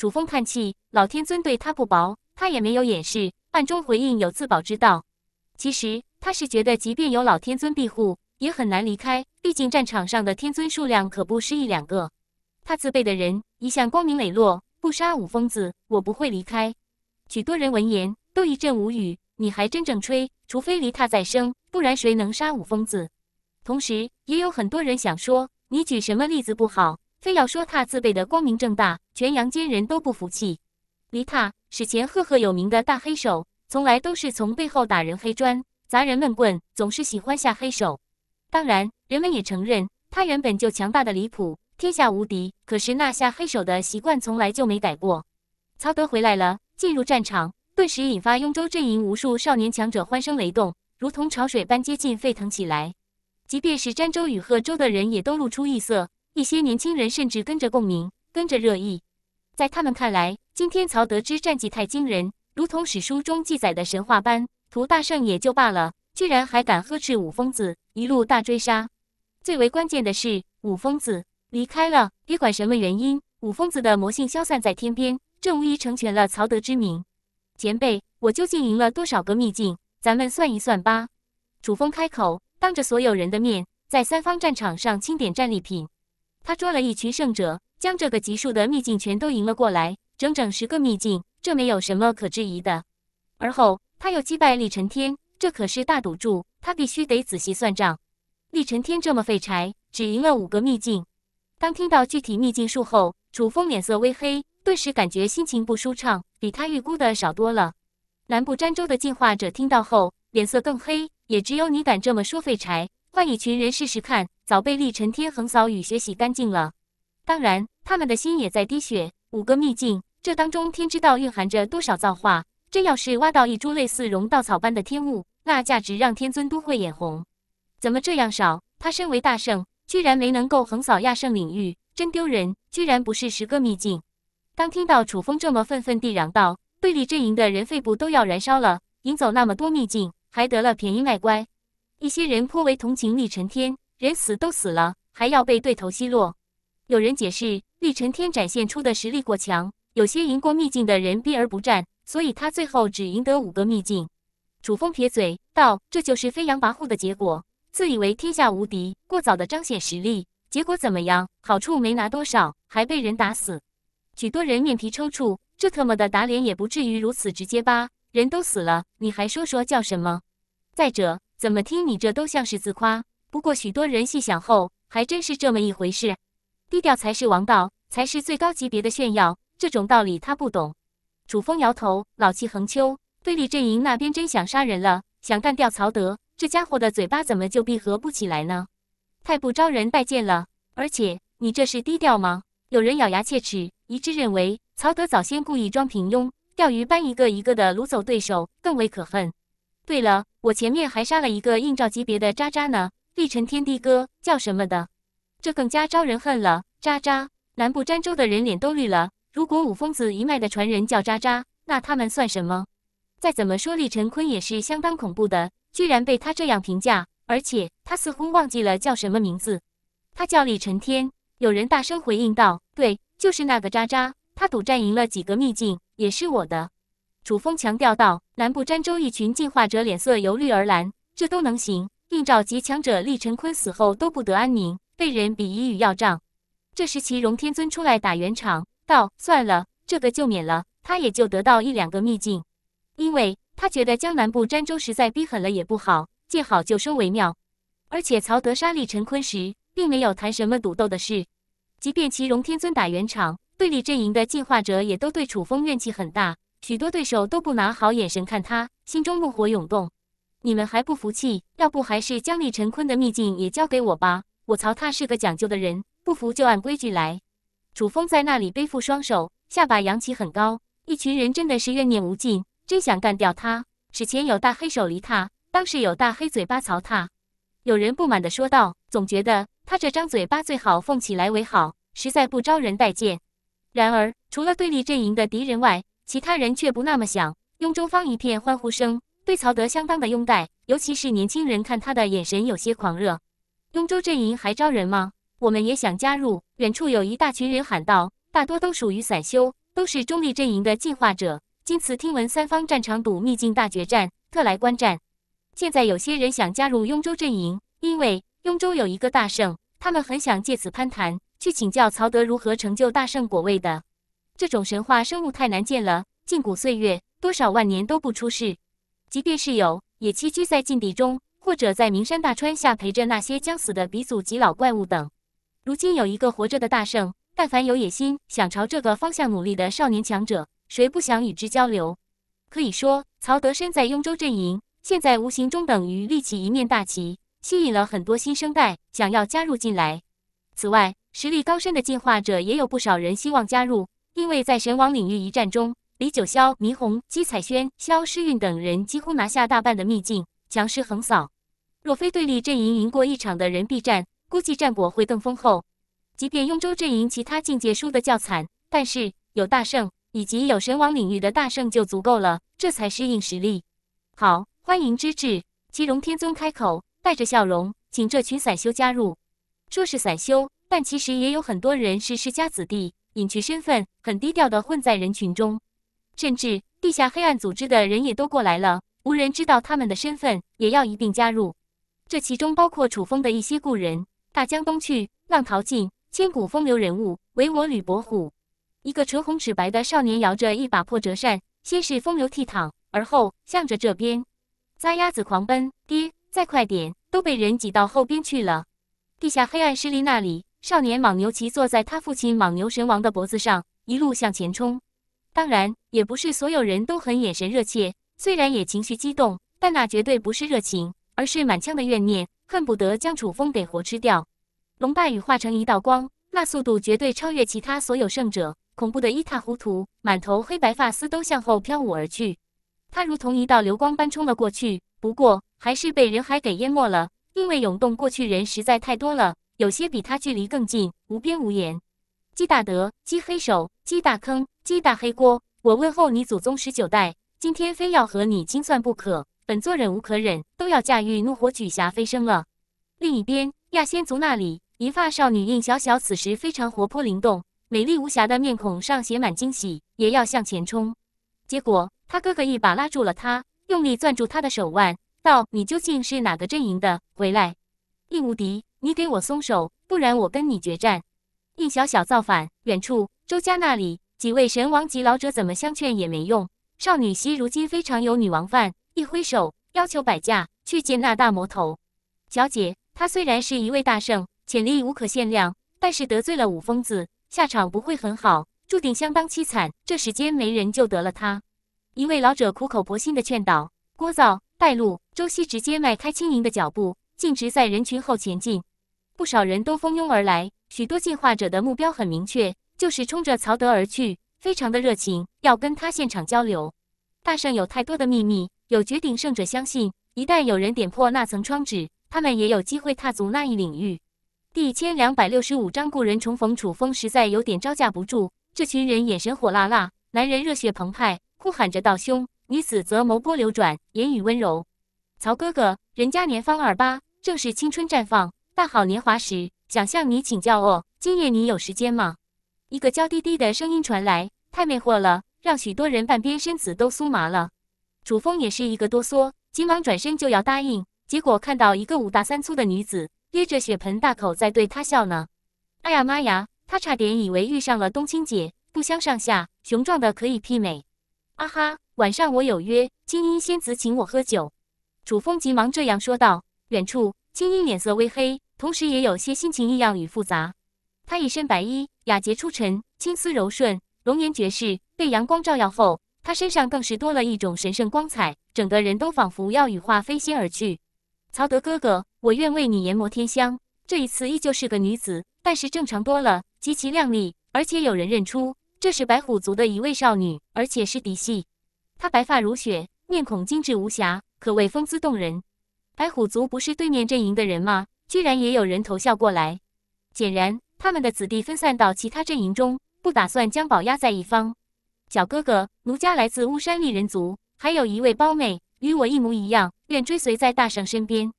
楚风叹气：“老天尊对他不薄，他也没有掩饰，暗中回应有自保之道。其实他是觉得，即便有老天尊庇护，也很难离开。毕竟战场上的天尊数量可不是一两个。他自备的人一向光明磊落，不杀五疯子，我不会离开。”许多人闻言都一阵无语：“你还真正吹？除非离他再生，不然谁能杀五疯子？”同时，也有很多人想说：“你举什么例子不好？”非要说他自备的光明正大，全阳间人都不服气。黎塔史前赫赫有名的大黑手，从来都是从背后打人黑砖，砸人闷棍，总是喜欢下黑手。当然，人们也承认他原本就强大的离谱，天下无敌。可是那下黑手的习惯，从来就没改过。曹德回来了，进入战场，顿时引发雍州阵营无数少年强者欢声雷动，如同潮水般接近沸腾起来。即便是詹州与贺州的人，也都露出异色。一些年轻人甚至跟着共鸣，跟着热议。在他们看来，今天曹德之战绩太惊人，如同史书中记载的神话般。屠大圣也就罢了，居然还敢呵斥五疯子，一路大追杀。最为关键的是，五疯子离开了，别管什么原因，五疯子的魔性消散在天边，这无疑成全了曹德之名。前辈，我究竟赢了多少个秘境？咱们算一算吧。楚风开口，当着所有人的面，在三方战场上清点战利品。他抓了一群圣者，将这个级数的秘境全都赢了过来，整整十个秘境，这没有什么可质疑的。而后他又击败厉晨天，这可是大赌注，他必须得仔细算账。厉晨天这么废柴，只赢了五个秘境。当听到具体秘境数后，楚风脸色微黑，顿时感觉心情不舒畅，比他预估的少多了。南部沾州的进化者听到后，脸色更黑，也只有你敢这么说废柴。换一群人试试看，早被力晨天横扫雨雪洗干净了。当然，他们的心也在滴血。五个秘境，这当中天知道蕴含着多少造化。这要是挖到一株类似龙稻草般的天物，那价值让天尊都会眼红。怎么这样少？他身为大圣，居然没能够横扫亚圣领域，真丢人！居然不是十个秘境。当听到楚风这么愤愤地嚷道，对立阵营的人肺部都要燃烧了。赢走那么多秘境，还得了便宜卖乖。一些人颇为同情厉晨天，人死都死了，还要被对头奚落。有人解释，厉晨天展现出的实力过强，有些赢过秘境的人避而不战，所以他最后只赢得五个秘境。楚风撇嘴道：“这就是飞扬跋扈的结果，自以为天下无敌，过早的彰显实力，结果怎么样？好处没拿多少，还被人打死。”许多人面皮抽搐，这特么的打脸也不至于如此直接吧？人都死了，你还说说叫什么？再者。怎么听你这都像是自夸，不过许多人细想后还真是这么一回事。低调才是王道，才是最高级别的炫耀。这种道理他不懂。楚风摇头，老气横秋。对立阵营那边真想杀人了，想干掉曹德这家伙的嘴巴怎么就闭合不起来呢？太不招人待见了。而且你这是低调吗？有人咬牙切齿，一致认为曹德早先故意装平庸，钓鱼般一个一个的掳走对手，更为可恨。对了，我前面还杀了一个应照级别的渣渣呢，历晨天的哥叫什么的？这更加招人恨了，渣渣！南部詹州的人脸都绿了。如果五峰子一脉的传人叫渣渣，那他们算什么？再怎么说，厉晨坤也是相当恐怖的，居然被他这样评价，而且他似乎忘记了叫什么名字。他叫厉晨天。有人大声回应道：“对，就是那个渣渣，他赌战赢了几个秘境，也是我的。”楚风强调道：“南部詹州一群进化者脸色由绿而蓝，这都能行？应召极强者厉陈坤死后都不得安宁，被人比夷与要账。这时，其荣天尊出来打圆场，道：‘算了，这个就免了。’他也就得到一两个秘境，因为他觉得江南部詹州实在逼狠了也不好，见好就收为妙。而且，曹德杀厉陈坤时，并没有谈什么赌斗的事。即便其荣天尊打圆场，对立阵营的进化者也都对楚风怨气很大。”许多对手都不拿好眼神看他，心中怒火涌动。你们还不服气？要不还是将李陈坤的秘境也交给我吧。我曹他是个讲究的人，不服就按规矩来。楚风在那里背负双手，下巴扬起很高。一群人真的是怨念无尽，真想干掉他。史前有大黑手离他，当时有大黑嘴巴曹他。有人不满的说道：“总觉得他这张嘴巴最好缝起来为好，实在不招人待见。”然而，除了对立阵营的敌人外，其他人却不那么想。雍州方一片欢呼声，对曹德相当的拥戴，尤其是年轻人看他的眼神有些狂热。雍州阵营还招人吗？我们也想加入。远处有一大群人喊道，大多都属于散修，都是中立阵营的进化者。今次听闻三方战场赌秘境大决战，特来观战。现在有些人想加入雍州阵营，因为雍州有一个大圣，他们很想借此攀谈，去请教曹德如何成就大圣果位的。这种神话生物太难见了，近古岁月多少万年都不出世，即便是有，也栖居在禁地中，或者在名山大川下陪着那些将死的鼻祖及老怪物等。如今有一个活着的大圣，但凡有野心想朝这个方向努力的少年强者，谁不想与之交流？可以说，曹德生在雍州阵营，现在无形中等于立起一面大旗，吸引了很多新生代想要加入进来。此外，实力高深的进化者也有不少人希望加入。因为在神王领域一战中，李九霄、霓虹、姬彩轩、萧诗韵等人几乎拿下大半的秘境，强势横扫。若非对立阵营赢过一场的人必战，估计战果会更丰厚。即便雍州阵营其他境界输得较惨，但是有大胜，以及有神王领域的大胜就足够了，这才是硬实力。好，欢迎之至，祁荣天尊开口，带着笑容，请这群散修加入。说是散修，但其实也有很多人是世家子弟。隐去身份，很低调的混在人群中，甚至地下黑暗组织的人也都过来了，无人知道他们的身份，也要一并加入。这其中包括楚风的一些故人。大江东去，浪淘尽，千古风流人物，唯我吕伯虎。一个唇红齿白的少年摇着一把破折扇，先是风流倜傥，而后向着这边，撒丫子狂奔。爹，再快点，都被人挤到后边去了。地下黑暗势力那里。少年莽牛骑坐在他父亲莽牛神王的脖子上，一路向前冲。当然，也不是所有人都很眼神热切，虽然也情绪激动，但那绝对不是热情，而是满腔的怨念，恨不得将楚风给活吃掉。龙霸羽化成一道光，那速度绝对超越其他所有圣者，恐怖的一塌糊涂，满头黑白发丝都向后飘舞而去。他如同一道流光般冲了过去，不过还是被人海给淹没了，因为涌动过去人实在太多了。有些比他距离更近，无边无沿。鸡大德，鸡黑手，鸡大坑，鸡大黑锅。我问候你祖宗十九代，今天非要和你清算不可。本座忍无可忍，都要驾驭怒火举霞飞升了。另一边，亚仙族那里，银发少女应小小此时非常活泼灵动，美丽无瑕的面孔上写满惊喜，也要向前冲。结果，他哥哥一把拉住了他，用力攥住他的手腕，道：“你究竟是哪个阵营的？回来，应无敌。”你给我松手，不然我跟你决战！应小小造反，远处周家那里几位神王级老者怎么相劝也没用。少女西如今非常有女王范，一挥手要求摆驾去见那大魔头。小姐，他虽然是一位大圣，潜力无可限量，但是得罪了五疯子，下场不会很好，注定相当凄惨。这时间没人救得了他。一位老者苦口婆心的劝导，聒噪带路，周西直接迈开轻盈的脚步，径直在人群后前进。不少人都蜂拥而来，许多进化者的目标很明确，就是冲着曹德而去，非常的热情，要跟他现场交流。大圣有太多的秘密，有绝顶圣者相信，一旦有人点破那层窗纸，他们也有机会踏足那一领域。第一千两百六十五章故人重逢，楚风实在有点招架不住，这群人眼神火辣辣，男人热血澎湃，哭喊着道兄，女子则眸波流转，言语温柔，曹哥哥，人家年方二八，正是青春绽放。大好年华时，想向你请教哦。今夜你有时间吗？一个娇滴滴的声音传来，太魅惑了，让许多人半边身子都酥麻了。楚风也是一个哆嗦，急忙转身就要答应，结果看到一个五大三粗的女子咧着血盆大口在对他笑呢。哎呀妈呀！他差点以为遇上了冬青姐，不相上下，雄壮的可以媲美。啊哈，晚上我有约，金英仙子请我喝酒。楚风急忙这样说道。远处。青衣脸色微黑，同时也有些心情异样与复杂。她一身白衣，雅洁出尘，青丝柔顺，容颜绝世。被阳光照耀后，她身上更是多了一种神圣光彩，整个人都仿佛要羽化飞仙而去。曹德哥哥，我愿为你研磨天香。这一次依旧是个女子，但是正常多了，极其靓丽，而且有人认出，这是白虎族的一位少女，而且是嫡系。她白发如雪，面孔精致无瑕，可谓风姿动人。白虎族不是对面阵营的人吗？居然也有人投效过来。显然，他们的子弟分散到其他阵营中，不打算将宝押在一方。小哥哥，奴家来自巫山丽人族，还有一位胞妹，与我一模一样，愿追随在大圣身边。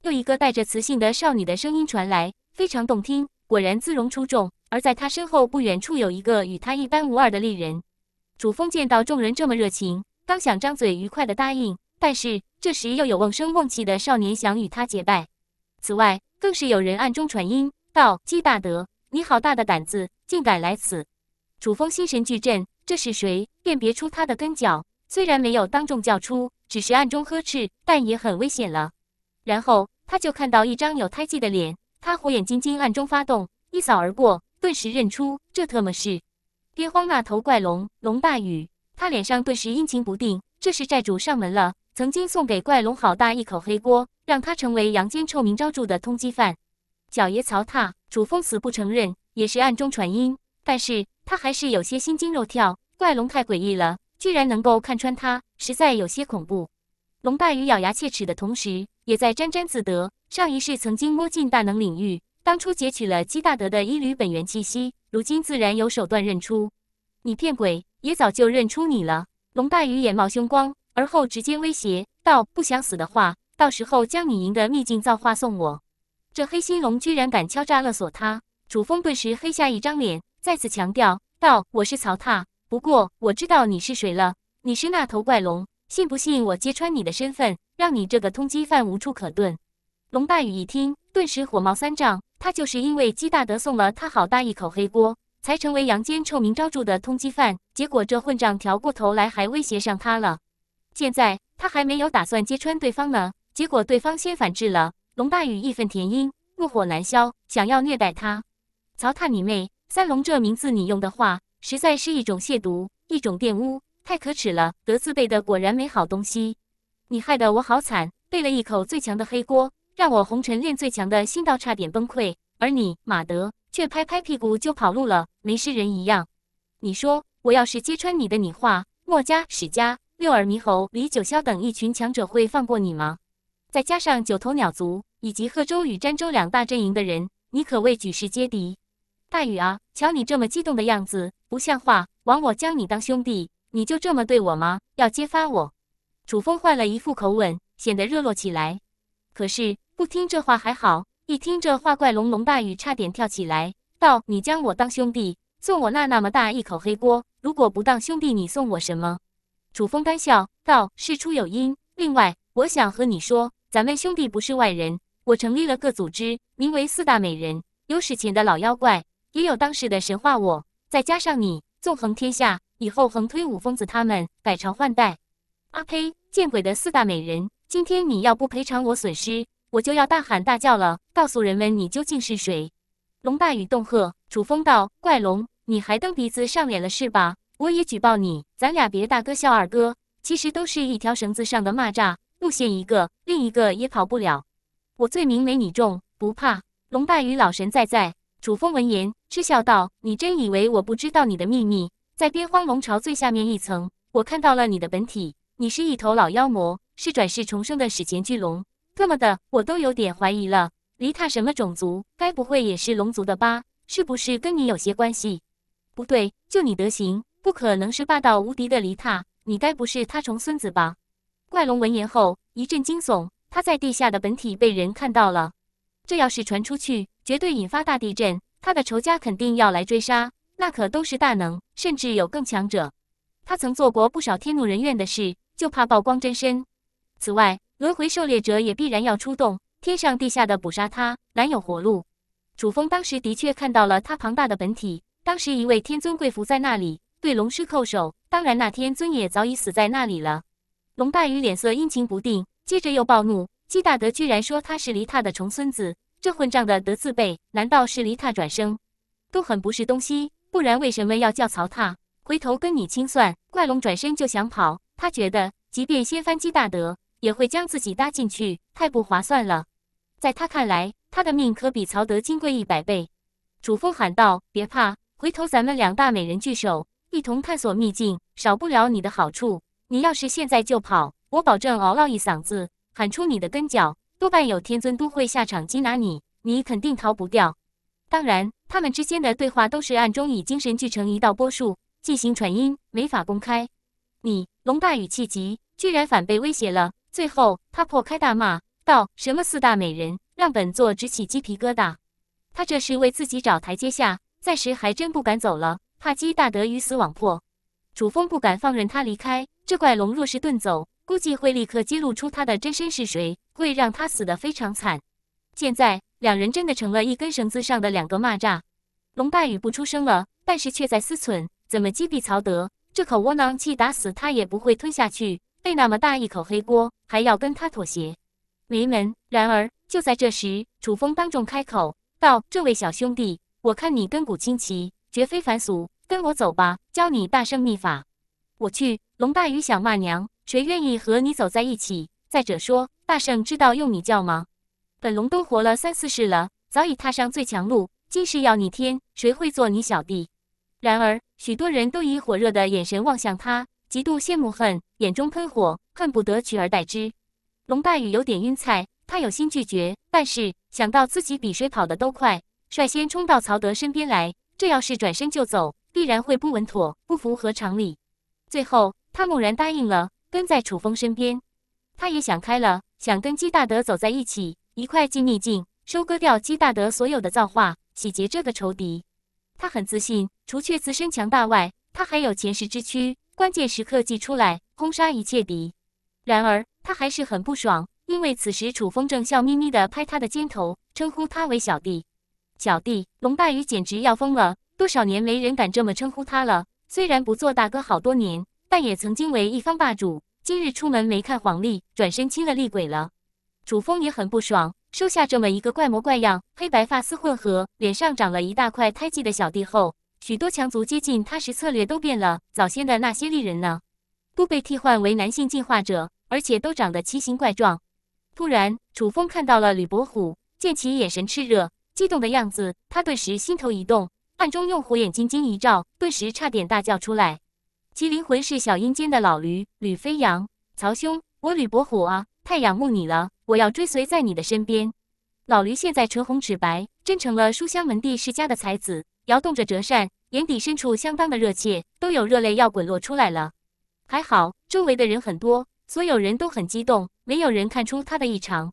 又一个带着磁性的少女的声音传来，非常动听，果然姿容出众。而在她身后不远处，有一个与她一般无二的丽人。主峰见到众人这么热情，刚想张嘴愉快地答应。但是这时又有瓮声瓮气的少年想与他结拜，此外更是有人暗中传音道：“姬大德，你好大的胆子，竟敢来此！”楚风心神俱震，这是谁？辨别出他的跟脚，虽然没有当众叫出，只是暗中呵斥，但也很危险了。然后他就看到一张有胎记的脸，他火眼金睛暗中发动，一扫而过，顿时认出这特么是爹荒那头怪龙龙大禹。他脸上顿时阴晴不定。这时债主上门了，曾经送给怪龙好大一口黑锅，让他成为阳间臭名昭著的通缉犯。脚爷曹踏主峰死不承认，也是暗中传音，但是他还是有些心惊肉跳。怪龙太诡异了，居然能够看穿他，实在有些恐怖。龙大鱼咬牙切齿的同时，也在沾沾自得。上一世曾经摸进大能领域，当初截取了姬大德的一缕本源气息，如今自然有手段认出你骗鬼，也早就认出你了。龙大宇眼冒凶光，而后直接威胁道：“不想死的话，到时候将你赢的秘境造化送我。”这黑心龙居然敢敲诈勒索他！楚风顿时黑下一张脸，再次强调道：“我是曹踏，不过我知道你是谁了，你是那头怪龙。信不信我揭穿你的身份，让你这个通缉犯无处可遁？”龙大宇一听，顿时火冒三丈，他就是因为姬大德送了他好大一口黑锅。才成为阳间臭名昭著的通缉犯，结果这混账调过头来还威胁上他了。现在他还没有打算揭穿对方呢，结果对方先反制了。龙大宇义愤填膺，怒火难消，想要虐待他。曹踏你妹，三龙这名字你用的话，实在是一种亵渎，一种玷污，太可耻了。德字辈的果然没好东西，你害得我好惨，背了一口最强的黑锅，让我红尘练最强的心到差点崩溃。而你，马德。却拍拍屁股就跑路了，没事人一样。你说，我要是揭穿你的，你话墨家、史家、六耳猕猴、李九霄等一群强者会放过你吗？再加上九头鸟族以及贺州与詹州两大阵营的人，你可谓举世皆敌。大禹啊，瞧你这么激动的样子，不像话！枉我将你当兄弟，你就这么对我吗？要揭发我？楚风换了一副口吻，显得热络起来。可是不听这话还好。一听这话，怪龙龙大雨差点跳起来，道：“你将我当兄弟，送我那那么大一口黑锅；如果不当兄弟，你送我什么？”楚风干笑道：“事出有因。另外，我想和你说，咱们兄弟不是外人。我成立了个组织，名为‘四大美人’，有史前的老妖怪，也有当时的神话。我再加上你，纵横天下，以后横推五疯子他们，改朝换代。阿呸！见鬼的四大美人！今天你要不赔偿我损失！”我就要大喊大叫了，告诉人们你究竟是谁！龙大宇动喝，楚风道：“怪龙，你还蹬鼻子上脸了是吧？我也举报你，咱俩别大哥笑二哥，其实都是一条绳子上的蚂蚱，路线一个，另一个也跑不了。我罪名没你重，不怕。”龙大宇老神在在，楚风闻言嗤笑道：“你真以为我不知道你的秘密？在边荒龙巢最下面一层，我看到了你的本体。你是一头老妖魔，是转世重生的史前巨龙。”特么的，我都有点怀疑了，黎塔什么种族？该不会也是龙族的吧？是不是跟你有些关系？不对，就你德行，不可能是霸道无敌的黎塔，你该不是他重孙子吧？怪龙闻言后一阵惊悚，他在地下的本体被人看到了，这要是传出去，绝对引发大地震，他的仇家肯定要来追杀，那可都是大能，甚至有更强者。他曾做过不少天怒人怨的事，就怕曝光真身。此外。轮回狩猎者也必然要出动，天上地下的捕杀他难有活路。楚风当时的确看到了他庞大的本体。当时一位天尊跪伏在那里，对龙师叩首。当然，那天尊也早已死在那里了。龙大鱼脸色阴晴不定，接着又暴怒。姬大德居然说他是黎塔的重孙子，这混账的德字辈难道是黎塔转生？都很不是东西，不然为什么要叫曹踏？回头跟你清算。怪龙转身就想跑，他觉得即便掀翻姬大德。也会将自己搭进去，太不划算了。在他看来，他的命可比曹德金贵一百倍。楚风喊道：“别怕，回头咱们两大美人聚首，一同探索秘境，少不了你的好处。你要是现在就跑，我保证嗷嗷一嗓子，喊出你的跟脚，多半有天尊都会下场缉拿你，你肯定逃不掉。”当然，他们之间的对话都是暗中以精神聚成一道波束进行传音，没法公开。你龙大语气急，居然反被威胁了。最后，他破开大骂道：“什么四大美人，让本座直起鸡皮疙瘩！”他这是为自己找台阶下，暂时还真不敢走了，怕姬大德鱼死网破。楚风不敢放任他离开，这怪龙若是遁走，估计会立刻揭露出他的真身是谁，会让他死得非常惨。现在，两人真的成了一根绳子上的两个蚂蚱。龙大羽不出声了，但是却在思忖怎么击毙曹德，这口窝囊气打死他也不会吞下去。背那么大一口黑锅，还要跟他妥协，没门！然而就在这时，楚风当众开口道：“这位小兄弟，我看你根骨清奇，绝非凡俗，跟我走吧，教你大圣秘法。”我去，龙大鱼想骂娘，谁愿意和你走在一起？再者说，大圣知道用你叫吗？本龙都活了三四世了，早已踏上最强路，今世要逆天，谁会做你小弟？然而许多人都以火热的眼神望向他，极度羡慕恨。眼中喷火，恨不得取而代之。龙大宇有点晕菜，他有心拒绝，但是想到自己比谁跑得都快，率先冲到曹德身边来。这要是转身就走，必然会不稳妥，不符合常理。最后，他猛然答应了，跟在楚风身边。他也想开了，想跟姬大德走在一起，一块进逆境，收割掉姬大德所有的造化，洗劫这个仇敌。他很自信，除却自身强大外，他还有前世之躯。关键时刻祭出来，轰杀一切敌。然而他还是很不爽，因为此时楚风正笑眯眯地拍他的肩头，称呼他为小弟。小弟龙大鱼简直要疯了，多少年没人敢这么称呼他了。虽然不做大哥好多年，但也曾经为一方霸主。今日出门没看黄历，转身亲了厉鬼了。楚风也很不爽，收下这么一个怪模怪样、黑白发丝混合、脸上长了一大块胎记的小弟后。许多强族接近他时策略都变了，早先的那些丽人呢，都被替换为男性进化者，而且都长得奇形怪状。突然，楚风看到了吕伯虎，见其眼神炽热、激动的样子，他顿时心头一动，暗中用火眼金睛一照，顿时差点大叫出来。其灵魂是小阴间的老驴吕飞扬，曹兄，我吕伯虎啊，太仰慕你了，我要追随在你的身边。老驴现在唇红齿白，真成了书香门第世家的才子，摇动着折扇。眼底深处相当的热切，都有热泪要滚落出来了。还好周围的人很多，所有人都很激动，没有人看出他的异常。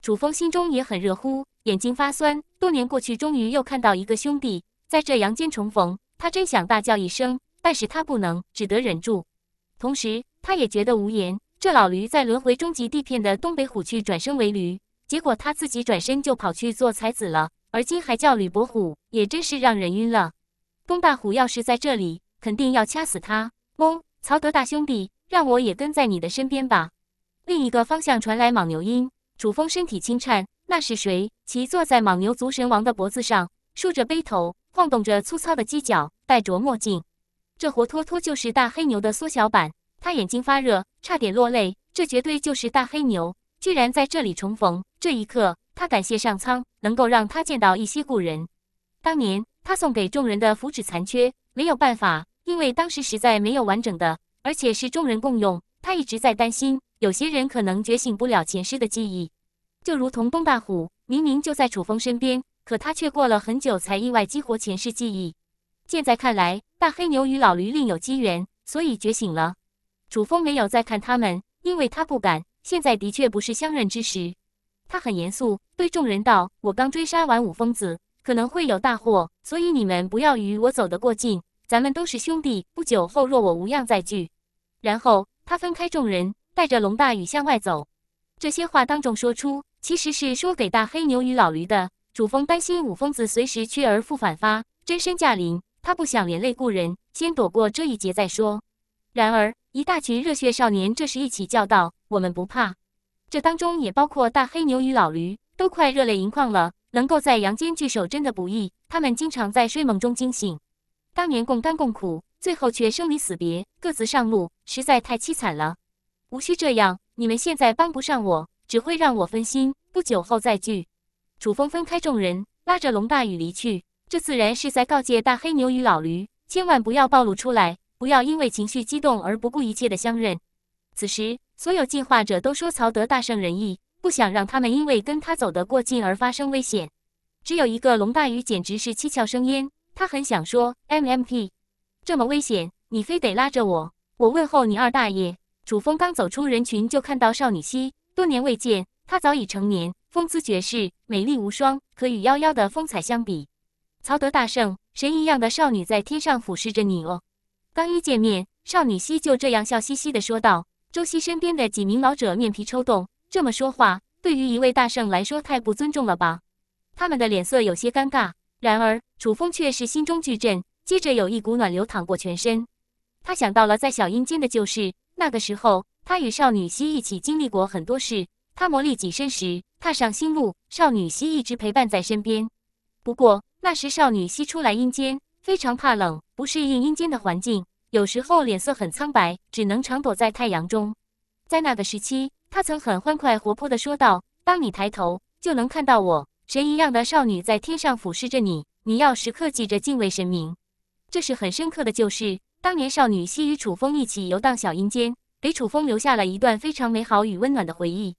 楚风心中也很热乎，眼睛发酸。多年过去，终于又看到一个兄弟在这阳间重逢，他真想大叫一声，但是他不能，只得忍住。同时，他也觉得无言。这老驴在轮回终极地片的东北虎区转身为驴，结果他自己转身就跑去做才子了，而今还叫吕伯虎，也真是让人晕了。东大虎要是在这里，肯定要掐死他。嗡，曹德大兄弟，让我也跟在你的身边吧。另一个方向传来莽牛音，楚风身体轻颤。那是谁？其坐在莽牛族神王的脖子上，梳着背头，晃动着粗糙的犄角，戴着墨镜。这活脱脱就是大黑牛的缩小版。他眼睛发热，差点落泪。这绝对就是大黑牛，居然在这里重逢。这一刻，他感谢上苍，能够让他见到一些故人。当年。他送给众人的符纸残缺，没有办法，因为当时实在没有完整的，而且是众人共用。他一直在担心，有些人可能觉醒不了前世的记忆，就如同东大虎，明明就在楚风身边，可他却过了很久才意外激活前世记忆。现在看来，大黑牛与老驴另有机缘，所以觉醒了。楚风没有再看他们，因为他不敢。现在的确不是相认之时。他很严肃对众人道：“我刚追杀完五疯子。”可能会有大祸，所以你们不要与我走得过近。咱们都是兄弟，不久后若我无恙再聚。然后他分开众人，带着龙大宇向外走。这些话当众说出，其实是说给大黑牛与老驴的。主峰担心五疯子随时去而复返，发真身驾临，他不想连累故人，先躲过这一劫再说。然而一大群热血少年这时一起叫道：“我们不怕！”这当中也包括大黑牛与老驴，都快热泪盈眶了。能够在阳间聚首真的不易，他们经常在睡梦中惊醒。当年共甘共苦，最后却生离死别，各自上路，实在太凄惨了。无需这样，你们现在帮不上我，只会让我分心。不久后再聚。楚风分开众人，拉着龙大雨离去，这自然是在告诫大黑牛与老驴，千万不要暴露出来，不要因为情绪激动而不顾一切的相认。此时，所有进化者都说曹德大圣仁义。不想让他们因为跟他走得过近而发生危险，只有一个龙大鱼，简直是七窍生烟。他很想说，MMP，这么危险，你非得拉着我？我问候你二大爷。楚风刚走出人群，就看到少女希，多年未见，她早已成年，风姿绝世，美丽无双，可与妖妖的风采相比。曹德大圣，神一样的少女在天上俯视着你哦。刚一见面，少女希就这样笑嘻嘻地说道。周西身边的几名老者面皮抽动。这么说话，对于一位大圣来说太不尊重了吧？他们的脸色有些尴尬。然而，楚风却是心中巨震。接着，有一股暖流淌过全身。他想到了在小阴间的旧事。那个时候，他与少女溪一起经历过很多事。他磨砺几身时，踏上新路，少女溪一直陪伴在身边。不过，那时少女溪出来阴间，非常怕冷，不适应阴间的环境，有时候脸色很苍白，只能常躲在太阳中。在那个时期。他曾很欢快、活泼地说道：“当你抬头，就能看到我神一样的少女在天上俯视着你。你要时刻记着敬畏神明。”这是很深刻的旧事。当年，少女希与楚风一起游荡小阴间，给楚风留下了一段非常美好与温暖的回忆。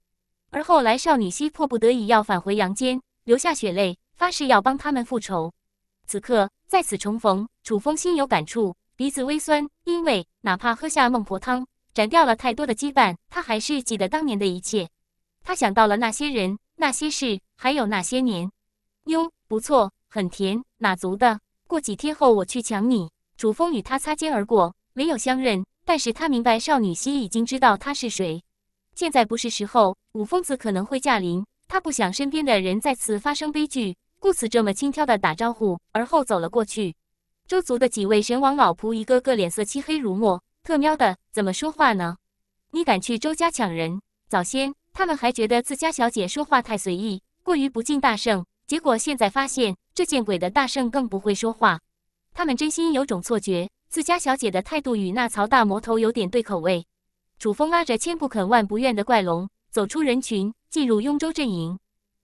而后来，少女希迫不得已要返回阳间，流下血泪，发誓要帮他们复仇。此刻再次重逢，楚风心有感触，鼻子微酸，因为哪怕喝下孟婆汤。斩掉了太多的羁绊，他还是记得当年的一切。他想到了那些人、那些事，还有那些年。妞，不错，很甜，哪族的？过几天后我去抢你。楚风与他擦肩而过，没有相认，但是他明白少女希已经知道他是谁。现在不是时候，五疯子可能会驾临，他不想身边的人再次发生悲剧，故此这么轻佻的打招呼，而后走了过去。周族的几位神王老仆，一个个脸色漆黑如墨。特喵的，怎么说话呢？你敢去周家抢人？早先他们还觉得自家小姐说话太随意，过于不敬大圣，结果现在发现这见鬼的大圣更不会说话，他们真心有种错觉，自家小姐的态度与那曹大魔头有点对口味。楚风拉着千不肯万不愿的怪龙走出人群，进入雍州阵营。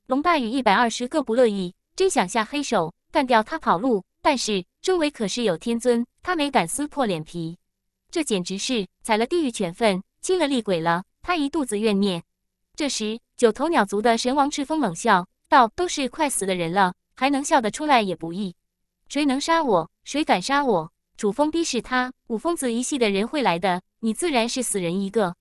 龙霸与一百二十个不乐意，真想下黑手干掉他跑路，但是周围可是有天尊，他没敢撕破脸皮。这简直是踩了地狱犬粪，亲了厉鬼了！他一肚子怨念。这时，九头鸟族的神王赤峰冷笑道：“都是快死的人了，还能笑得出来也不易。谁能杀我？谁敢杀我？”楚风逼视他，五疯子一系的人会来的，你自然是死人一个。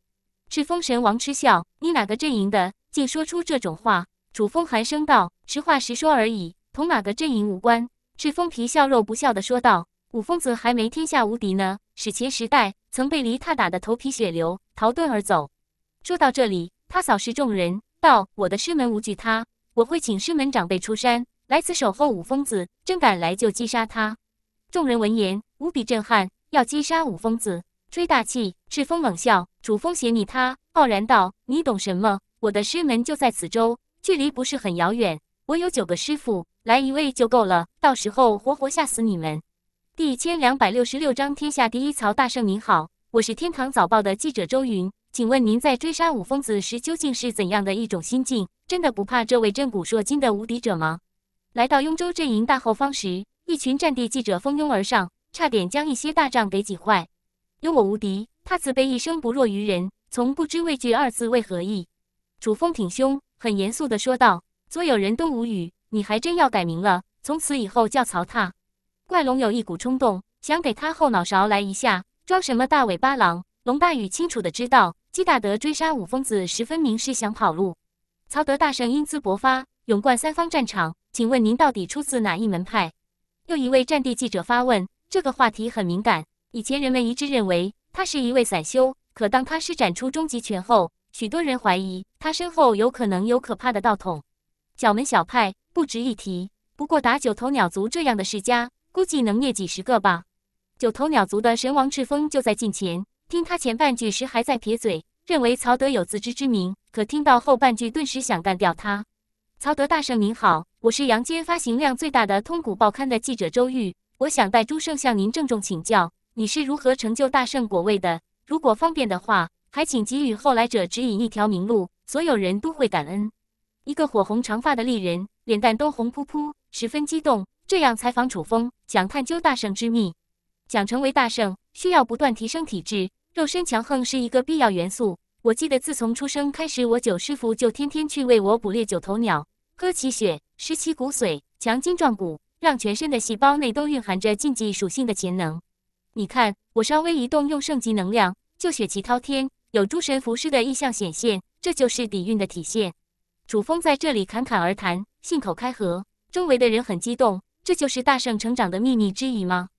赤峰神王嗤笑：“你哪个阵营的？竟说出这种话？”楚风寒声道：“实话实说而已，同哪个阵营无关。”赤峰皮笑肉不笑的说道：“五疯子还没天下无敌呢。”史前时代曾被李他打得头皮血流，逃遁而走。说到这里，他扫视众人，道：“我的师门无惧他，我会请师门长辈出山，来此守候五疯子，真敢来就击杀他。”众人闻言，无比震撼，要击杀五疯子，吹大气。赤峰冷笑，主峰斜睨他，傲然道：“你懂什么？我的师门就在此州，距离不是很遥远。我有九个师傅，来一位就够了，到时候活活吓死你们。”第一千两百六十六章天下第一曹大圣，您好，我是天堂早报的记者周云，请问您在追杀五疯子时究竟是怎样的一种心境？真的不怕这位震古烁今的无敌者吗？来到雍州阵营大后方时，一群战地记者蜂拥而上，差点将一些大帐给挤坏。有我无敌，他慈悲一生不弱于人，从不知畏惧二字为何意。楚风挺胸，很严肃地说道：“所有人都无语，你还真要改名了，从此以后叫曹踏。”怪龙有一股冲动，想给他后脑勺来一下。装什么大尾巴狼？龙大宇清楚的知道，姬大德追杀武疯子，十分明是想跑路。曹德大圣英姿勃发，勇冠三方战场。请问您到底出自哪一门派？又一位战地记者发问。这个话题很敏感。以前人们一致认为他是一位散修，可当他施展出终极拳后，许多人怀疑他身后有可能有可怕的道统。小门小派不值一提，不过打九头鸟族这样的世家。估计能灭几十个吧。九头鸟族的神王赤峰就在近前，听他前半句时还在撇嘴，认为曹德有自知之明，可听到后半句，顿时想干掉他。曹德大圣您好，我是阳间发行量最大的通古报刊的记者周玉，我想代诸圣向您郑重请教，你是如何成就大圣果位的？如果方便的话，还请给予后来者指引一条明路，所有人都会感恩。一个火红长发的丽人，脸蛋都红扑扑，十分激动。这样采访楚风，想探究大圣之秘，想成为大圣，需要不断提升体质，肉身强横是一个必要元素。我记得自从出生开始，我九师父就天天去为我捕猎九头鸟，喝其血，食其骨髓，强筋壮骨，让全身的细胞内都蕴含着禁忌属性的潜能。你看，我稍微一动，用圣级能量就血气滔天，有诸神服侍的异象显现，这就是底蕴的体现。楚风在这里侃侃而谈，信口开河，周围的人很激动。这就是大圣成长的秘密之一吗？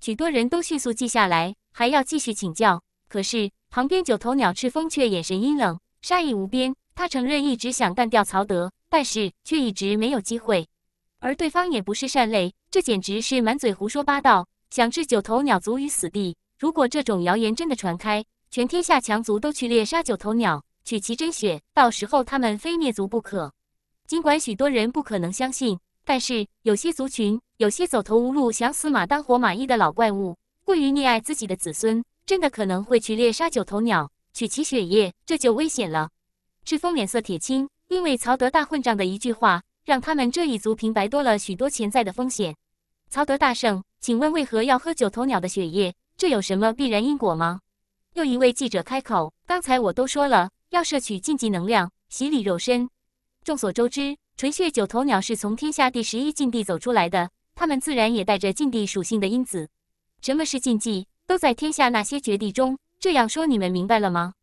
许多人都迅速记下来，还要继续请教。可是旁边九头鸟赤峰却眼神阴冷，杀意无边。他承认一直想干掉曹德，但是却一直没有机会。而对方也不是善类，这简直是满嘴胡说八道，想置九头鸟族于死地。如果这种谣言真的传开，全天下强族都去猎杀九头鸟，取其真血，到时候他们非灭族不可。尽管许多人不可能相信。但是有些族群，有些走投无路、想死马当活马医的老怪物，过于溺爱自己的子孙，真的可能会去猎杀九头鸟，取其血液，这就危险了。赤峰脸色铁青，因为曹德大混账的一句话，让他们这一族平白多了许多潜在的风险。曹德大圣，请问为何要喝九头鸟的血液？这有什么必然因果吗？又一位记者开口：“刚才我都说了，要摄取禁忌能量，洗礼肉身。众所周知。”纯血九头鸟是从天下第十一禁地走出来的，它们自然也带着禁地属性的因子。什么是禁忌？都在天下那些绝地中。这样说你们明白了吗？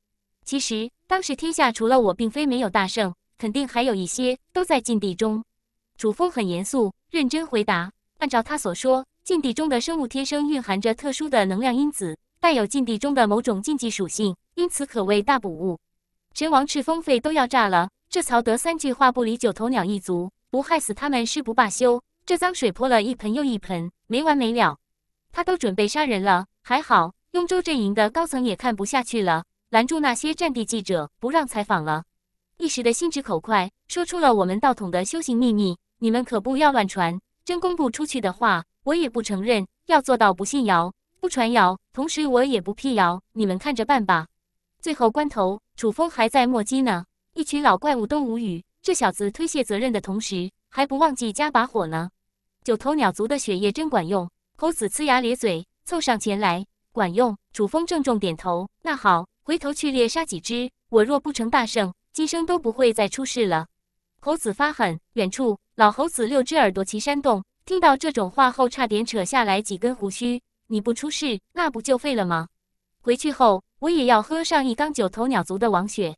其实当时天下除了我，并非没有大圣，肯定还有一些都在禁地中。楚风很严肃认真回答：按照他所说，禁地中的生物天生蕴含着特殊的能量因子，带有禁地中的某种禁忌属性，因此可谓大补物。神王赤峰肺都要炸了。这曹德三句话不离九头鸟一族，不害死他们誓不罢休。这脏水泼了一盆又一盆，没完没了。他都准备杀人了，还好雍州阵营的高层也看不下去了，拦住那些战地记者，不让采访了。一时的心直口快，说出了我们道统的修行秘密，你们可不要乱传。真公布出去的话，我也不承认。要做到不信谣、不传谣，同时我也不辟谣，你们看着办吧。最后关头，楚风还在磨叽呢。一群老怪物都无语，这小子推卸责任的同时还不忘记加把火呢。九头鸟族的血液真管用。猴子呲牙咧嘴，凑上前来，管用。楚风郑重点头，那好，回头去猎杀几只。我若不成大圣，今生都不会再出事了。猴子发狠，远处老猴子六只耳朵齐扇动，听到这种话后差点扯下来几根胡须。你不出事，那不就废了吗？回去后我也要喝上一缸九头鸟族的王血。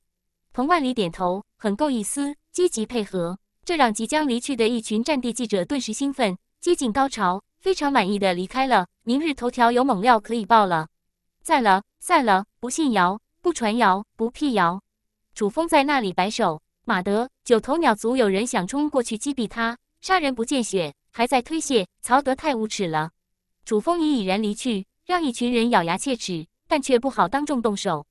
彭万里点头，很够意思，积极配合，这让即将离去的一群战地记者顿时兴奋，接近高潮，非常满意的离开了。明日头条有猛料可以爆了。散了，散了，不信谣，不传谣，不辟谣。楚风在那里摆手，马德，九头鸟族有人想冲过去击毙他，杀人不见血，还在推卸，曹德太无耻了。楚风已已然离去，让一群人咬牙切齿，但却不好当众动手。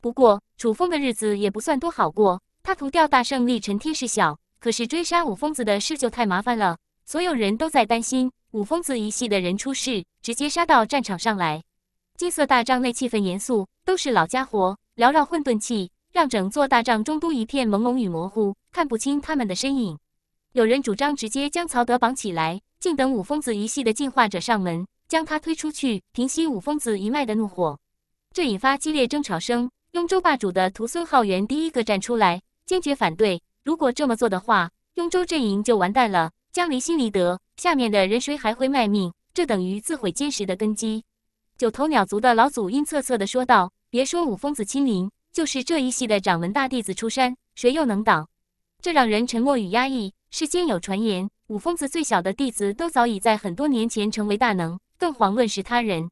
不过，楚风的日子也不算多好过。他屠掉大圣力陈天是小，可是追杀五疯子的事就太麻烦了。所有人都在担心五疯子一系的人出事，直接杀到战场上来。金色大帐内气氛严肃，都是老家伙。缭绕混沌气，让整座大帐中都一片朦胧与模糊，看不清他们的身影。有人主张直接将曹德绑起来，静等五疯子一系的进化者上门，将他推出去，平息五疯子一脉的怒火。这引发激烈争吵声。雍州霸主的徒孙浩元第一个站出来，坚决反对。如果这么做的话，雍州阵营就完蛋了，将离心离德。下面的人谁还会卖命？这等于自毁坚实的根基。九头鸟族的老祖阴恻恻地说道：“别说五疯子亲临，就是这一系的掌门大弟子出山，谁又能挡？”这让人沉默与压抑。事先有传言，五疯子最小的弟子都早已在很多年前成为大能，更遑论是他人。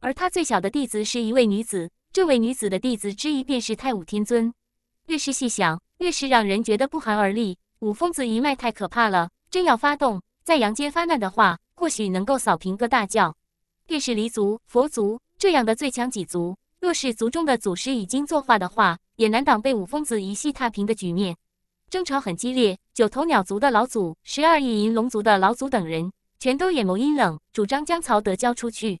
而他最小的弟子是一位女子。这位女子的弟子之一便是太武天尊。越是细想，越是让人觉得不寒而栗。五疯子一脉太可怕了，真要发动在阳间发难的话，或许能够扫平个大教。便是黎族、佛族这样的最强几族，若是族中的祖师已经作化的话，也难挡被五疯子一系踏平的局面。争吵很激烈，九头鸟族的老祖、十二翼银龙族的老祖等人，全都眼眸阴冷，主张将曹德交出去。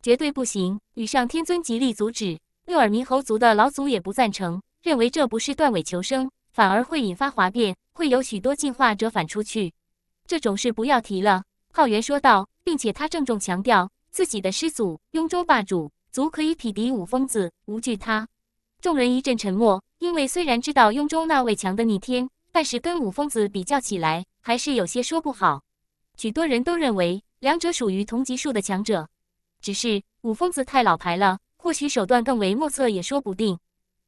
绝对不行！羽上天尊极力阻止。六耳猕猴族的老祖也不赞成，认为这不是断尾求生，反而会引发哗变，会有许多进化者反出去。这种事不要提了。”浩元说道，并且他郑重强调自己的师祖雍州霸主足可以匹敌五疯子，无惧他。众人一阵沉默，因为虽然知道雍州那位强的逆天，但是跟五疯子比较起来，还是有些说不好。许多人都认为两者属于同级数的强者，只是五疯子太老牌了。或许手段更为莫测，也说不定。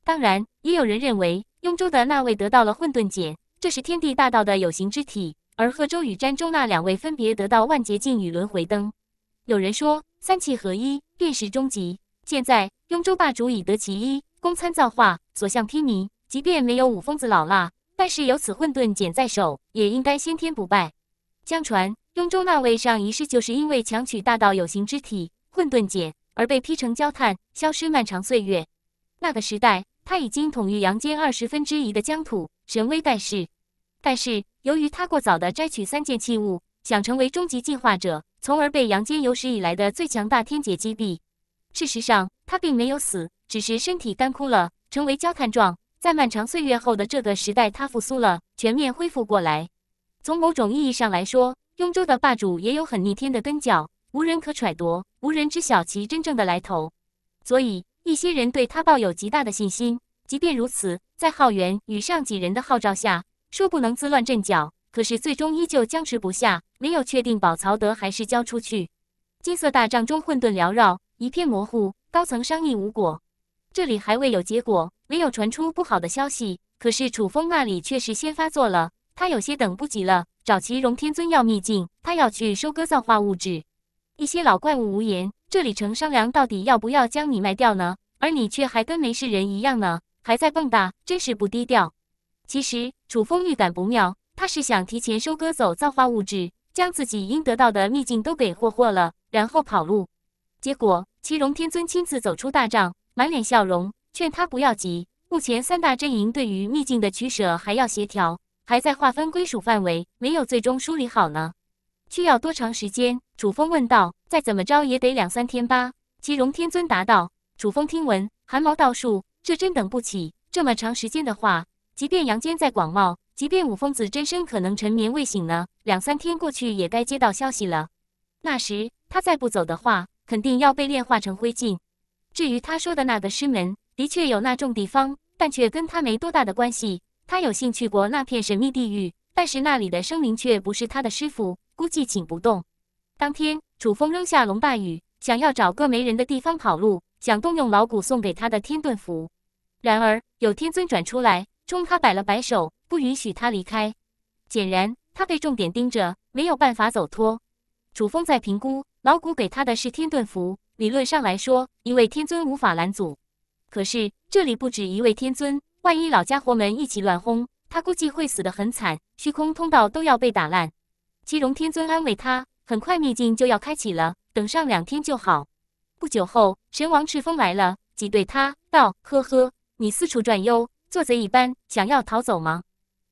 当然，也有人认为雍州的那位得到了混沌茧，这是天地大道的有形之体；而贺州与詹州那两位分别得到万劫镜与轮回灯。有人说，三气合一便是终极。现在，雍州霸主已得其一，公参造化，所向披靡。即便没有五疯子老辣，但是有此混沌茧在手，也应该先天不败。相传，雍州那位上一世就是因为强取大道有形之体混沌茧，而被劈成焦炭，消失漫长岁月。那个时代，他已经统御阳间二十分之一的疆土，神威盖世。但是，由于他过早的摘取三件器物，想成为终极进化者，从而被阳间有史以来的最强大天劫击毙。事实上，他并没有死，只是身体干枯了，成为焦炭状。在漫长岁月后的这个时代，他复苏了，全面恢复过来。从某种意义上来说，雍州的霸主也有很逆天的根脚，无人可揣度。无人知晓其真正的来头，所以一些人对他抱有极大的信心。即便如此，在浩源与上几人的号召下，说不能自乱阵脚，可是最终依旧僵持不下，没有确定保曹德还是交出去。金色大帐中混沌缭绕，一片模糊，高层商议无果。这里还未有结果，没有传出不好的消息，可是楚风那里却是先发作了，他有些等不及了，找齐荣天尊要秘境，他要去收割造化物质。一些老怪物无言，这里成商量，到底要不要将你卖掉呢？而你却还跟没事人一样呢，还在蹦跶，真是不低调。其实楚风预感不妙，他是想提前收割走造化物质，将自己应得到的秘境都给霍霍了，然后跑路。结果祁荣天尊亲自走出大帐，满脸笑容，劝他不要急，目前三大阵营对于秘境的取舍还要协调，还在划分归属范围，没有最终梳理好呢。需要多长时间？楚风问道。再怎么着也得两三天吧。祁荣天尊答道。楚风听闻，寒毛倒竖，这真等不起。这么长时间的话，即便阳间再广袤，即便五疯子真身可能沉眠未醒呢，两三天过去也该接到消息了。那时他再不走的话，肯定要被炼化成灰烬。至于他说的那个师门，的确有那种地方，但却跟他没多大的关系。他有幸去过那片神秘地域，但是那里的生灵却不是他的师傅。估计请不动。当天，楚风扔下龙霸雨，想要找个没人的地方跑路，想动用老古送给他的天盾符。然而，有天尊转出来，冲他摆了摆手，不允许他离开。显然，他被重点盯着，没有办法走脱。楚风在评估，老古给他的是天盾符，理论上来说，一位天尊无法拦阻。可是，这里不止一位天尊，万一老家伙们一起乱轰，他估计会死得很惨，虚空通道都要被打烂。祁荣天尊安慰他：“很快秘境就要开启了，等上两天就好。”不久后，神王赤峰来了，挤兑他道：“呵呵，你四处转悠，做贼一般，想要逃走吗？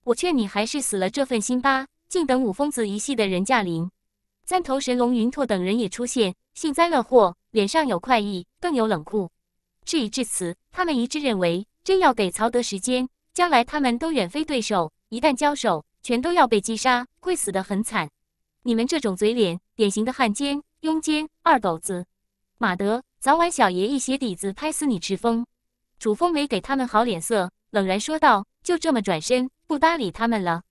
我劝你还是死了这份心吧，静等五疯子一系的人驾临。”三头神龙云拓等人也出现，幸灾乐祸，脸上有快意，更有冷酷。事已至此，他们一致认为，真要给曹德时间，将来他们都远非对手，一旦交手。全都要被击杀，会死的很惨。你们这种嘴脸，典型的汉奸、庸奸、二狗子，马德，早晚小爷一鞋底子拍死你！赤峰，楚风没给他们好脸色，冷然说道：“就这么转身，不搭理他们了。”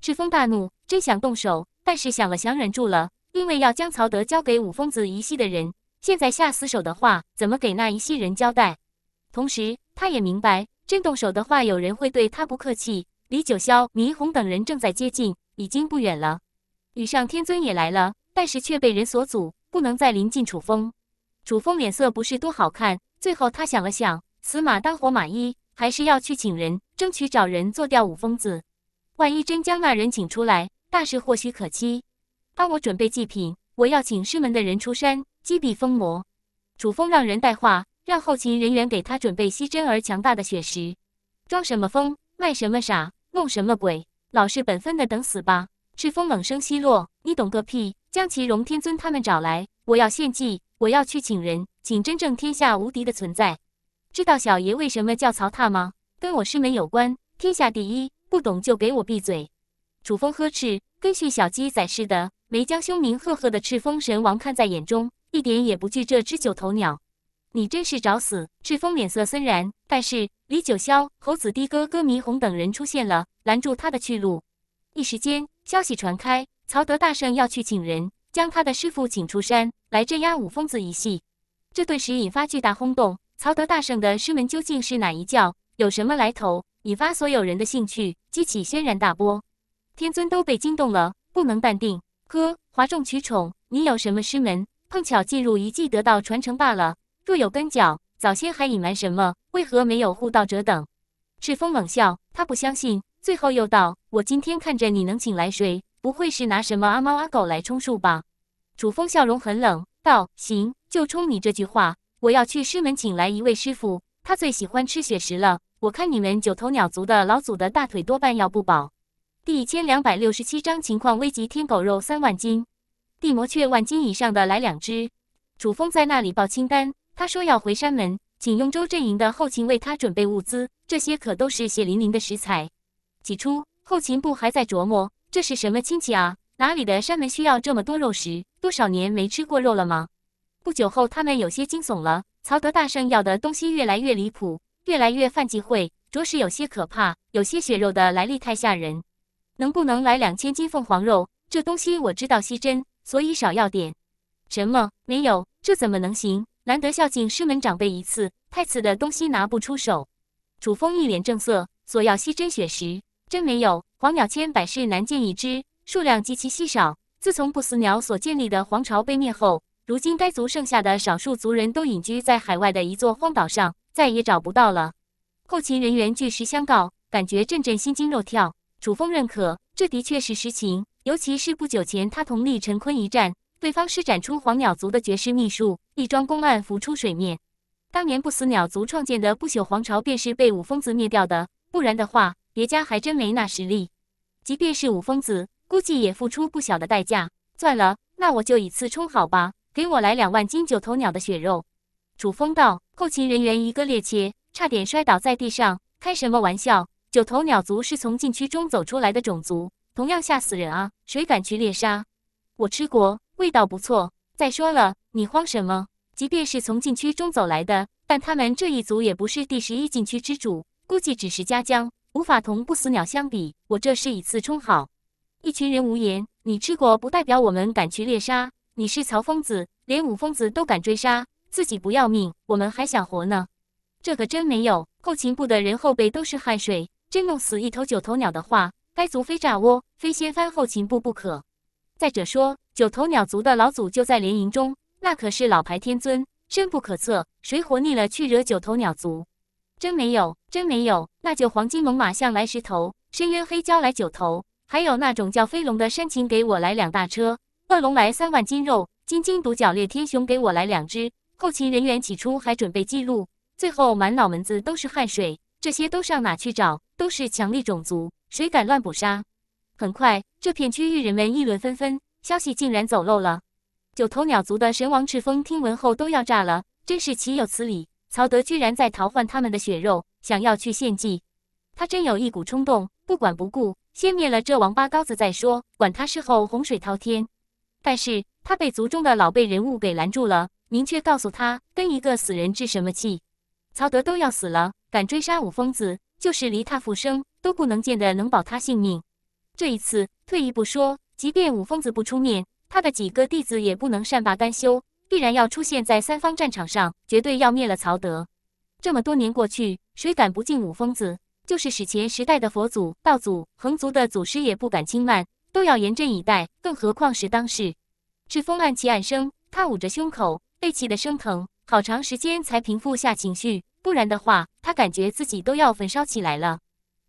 赤峰大怒，真想动手，但是想了想忍住了，因为要将曹德交给五疯子一系的人，现在下死手的话，怎么给那一系人交代？同时，他也明白，真动手的话，有人会对他不客气。离九霄、霓虹等人正在接近，已经不远了。羽上天尊也来了，但是却被人所阻，不能再临近楚风。楚风脸色不是多好看，最后他想了想，死马当活马医，还是要去请人，争取找人做掉五疯子。万一真将那人请出来，大事或许可期。帮我准备祭品，我要请师门的人出山，击毙疯魔。楚风让人带话，让后勤人员给他准备吸珍而强大的血石。装什么疯，卖什么傻。弄什么鬼？老实本分的等死吧！赤峰冷声奚落：“你懂个屁！”将其荣天尊他们找来，我要献祭，我要去请人，请真正天下无敌的存在。知道小爷为什么叫曹踏吗？跟我师门有关，天下第一。不懂就给我闭嘴！楚风呵斥，跟驯小鸡仔似的，没将凶名赫赫的赤峰神王看在眼中，一点也不惧这只九头鸟。你真是找死！赤峰脸色森然，但是李九霄、猴子的哥、歌迷红等人出现了，拦住他的去路。一时间，消息传开，曹德大圣要去请人，将他的师傅请出山来镇压五疯子一系。这顿时引发巨大轰动。曹德大圣的师门究竟是哪一教？有什么来头？引发所有人的兴趣，激起轩然大波。天尊都被惊动了，不能淡定。哥，哗众取宠，你有什么师门？碰巧进入遗迹得到传承罢了。若有跟脚，早先还隐瞒什么？为何没有护道者等？赤峰冷笑，他不相信。最后又道：“我今天看着你能请来谁？不会是拿什么阿猫阿狗来充数吧？”楚风笑容很冷，道：“行，就冲你这句话，我要去师门请来一位师傅。他最喜欢吃血食了，我看你们九头鸟族的老祖的大腿多半要不保。”第一千两百六十七章情况危急，天狗肉三万斤，地魔雀万斤以上的来两只。楚风在那里报清单。他说要回山门，请雍州阵营的后勤为他准备物资，这些可都是血淋淋的食材。起初后勤部还在琢磨这是什么亲戚啊，哪里的山门需要这么多肉食？多少年没吃过肉了吗？不久后他们有些惊悚了，曹德大圣要的东西越来越离谱，越来越犯忌讳，着实有些可怕。有些血肉的来历太吓人，能不能来两千斤凤凰肉？这东西我知道稀珍，所以少要点。什么没有？这怎么能行？难得孝敬师门长辈一次，太次的东西拿不出手。楚风一脸正色，索要西珍血时，真没有。黄鸟千百世难见一只，数量极其稀少。自从不死鸟所建立的皇朝被灭后，如今该族剩下的少数族人都隐居在海外的一座荒岛上，再也找不到了。后勤人员据实相告，感觉阵阵心惊肉跳。楚风认可，这的确是实情，尤其是不久前他同厉陈坤一战。对方施展出黄鸟族的绝世秘术，一桩公案浮出水面。当年不死鸟族创建的不朽皇朝便是被五疯子灭掉的，不然的话，别家还真没那实力。即便是五疯子，估计也付出不小的代价。算了，那我就以次充好吧。给我来两万斤九头鸟的血肉。楚风道后勤人员一个趔趄，差点摔倒在地上。开什么玩笑？九头鸟族是从禁区中走出来的种族，同样吓死人啊！谁敢去猎杀？我吃过。味道不错。再说了，你慌什么？即便是从禁区中走来的，但他们这一族也不是第十一禁区之主，估计只是家将，无法同不死鸟相比。我这是以次充好。一群人无言。你吃过不代表我们敢去猎杀。你是曹疯子，连五疯子都敢追杀，自己不要命，我们还想活呢？这可真没有。后勤部的人后背都是汗水。真弄死一头九头鸟的话，该族非炸窝、非掀翻后勤部不可。再者说，九头鸟族的老祖就在联营中，那可是老牌天尊，深不可测。谁活腻了去惹九头鸟族？真没有，真没有。那就黄金龙马象来十头，深渊黑蛟来九头，还有那种叫飞龙的山禽给我来两大车，恶龙来三万斤肉，金金独角裂天熊给我来两只。后勤人员起初还准备记录，最后满脑门子都是汗水。这些都上哪去找？都是强力种族，谁敢乱捕杀？很快，这片区域人们议论纷纷，消息竟然走漏了。九头鸟族的神王赤峰听闻后都要炸了，真是岂有此理！曹德居然在逃换他们的血肉，想要去献祭。他真有一股冲动，不管不顾，先灭了这王八羔子再说，管他事后洪水滔天。但是他被族中的老辈人物给拦住了，明确告诉他，跟一个死人置什么气？曹德都要死了，敢追杀五疯子，就是离他复生都不能见得能保他性命。这一次退一步说，即便五疯子不出面，他的几个弟子也不能善罢甘休，必然要出现在三方战场上，绝对要灭了曹德。这么多年过去，谁敢不敬五疯子？就是史前时代的佛祖、道祖、恒族的祖师也不敢轻慢，都要严阵以待。更何况是当世。赤峰暗气暗生，他捂着胸口，被气得生疼，好长时间才平复下情绪。不然的话，他感觉自己都要焚烧起来了。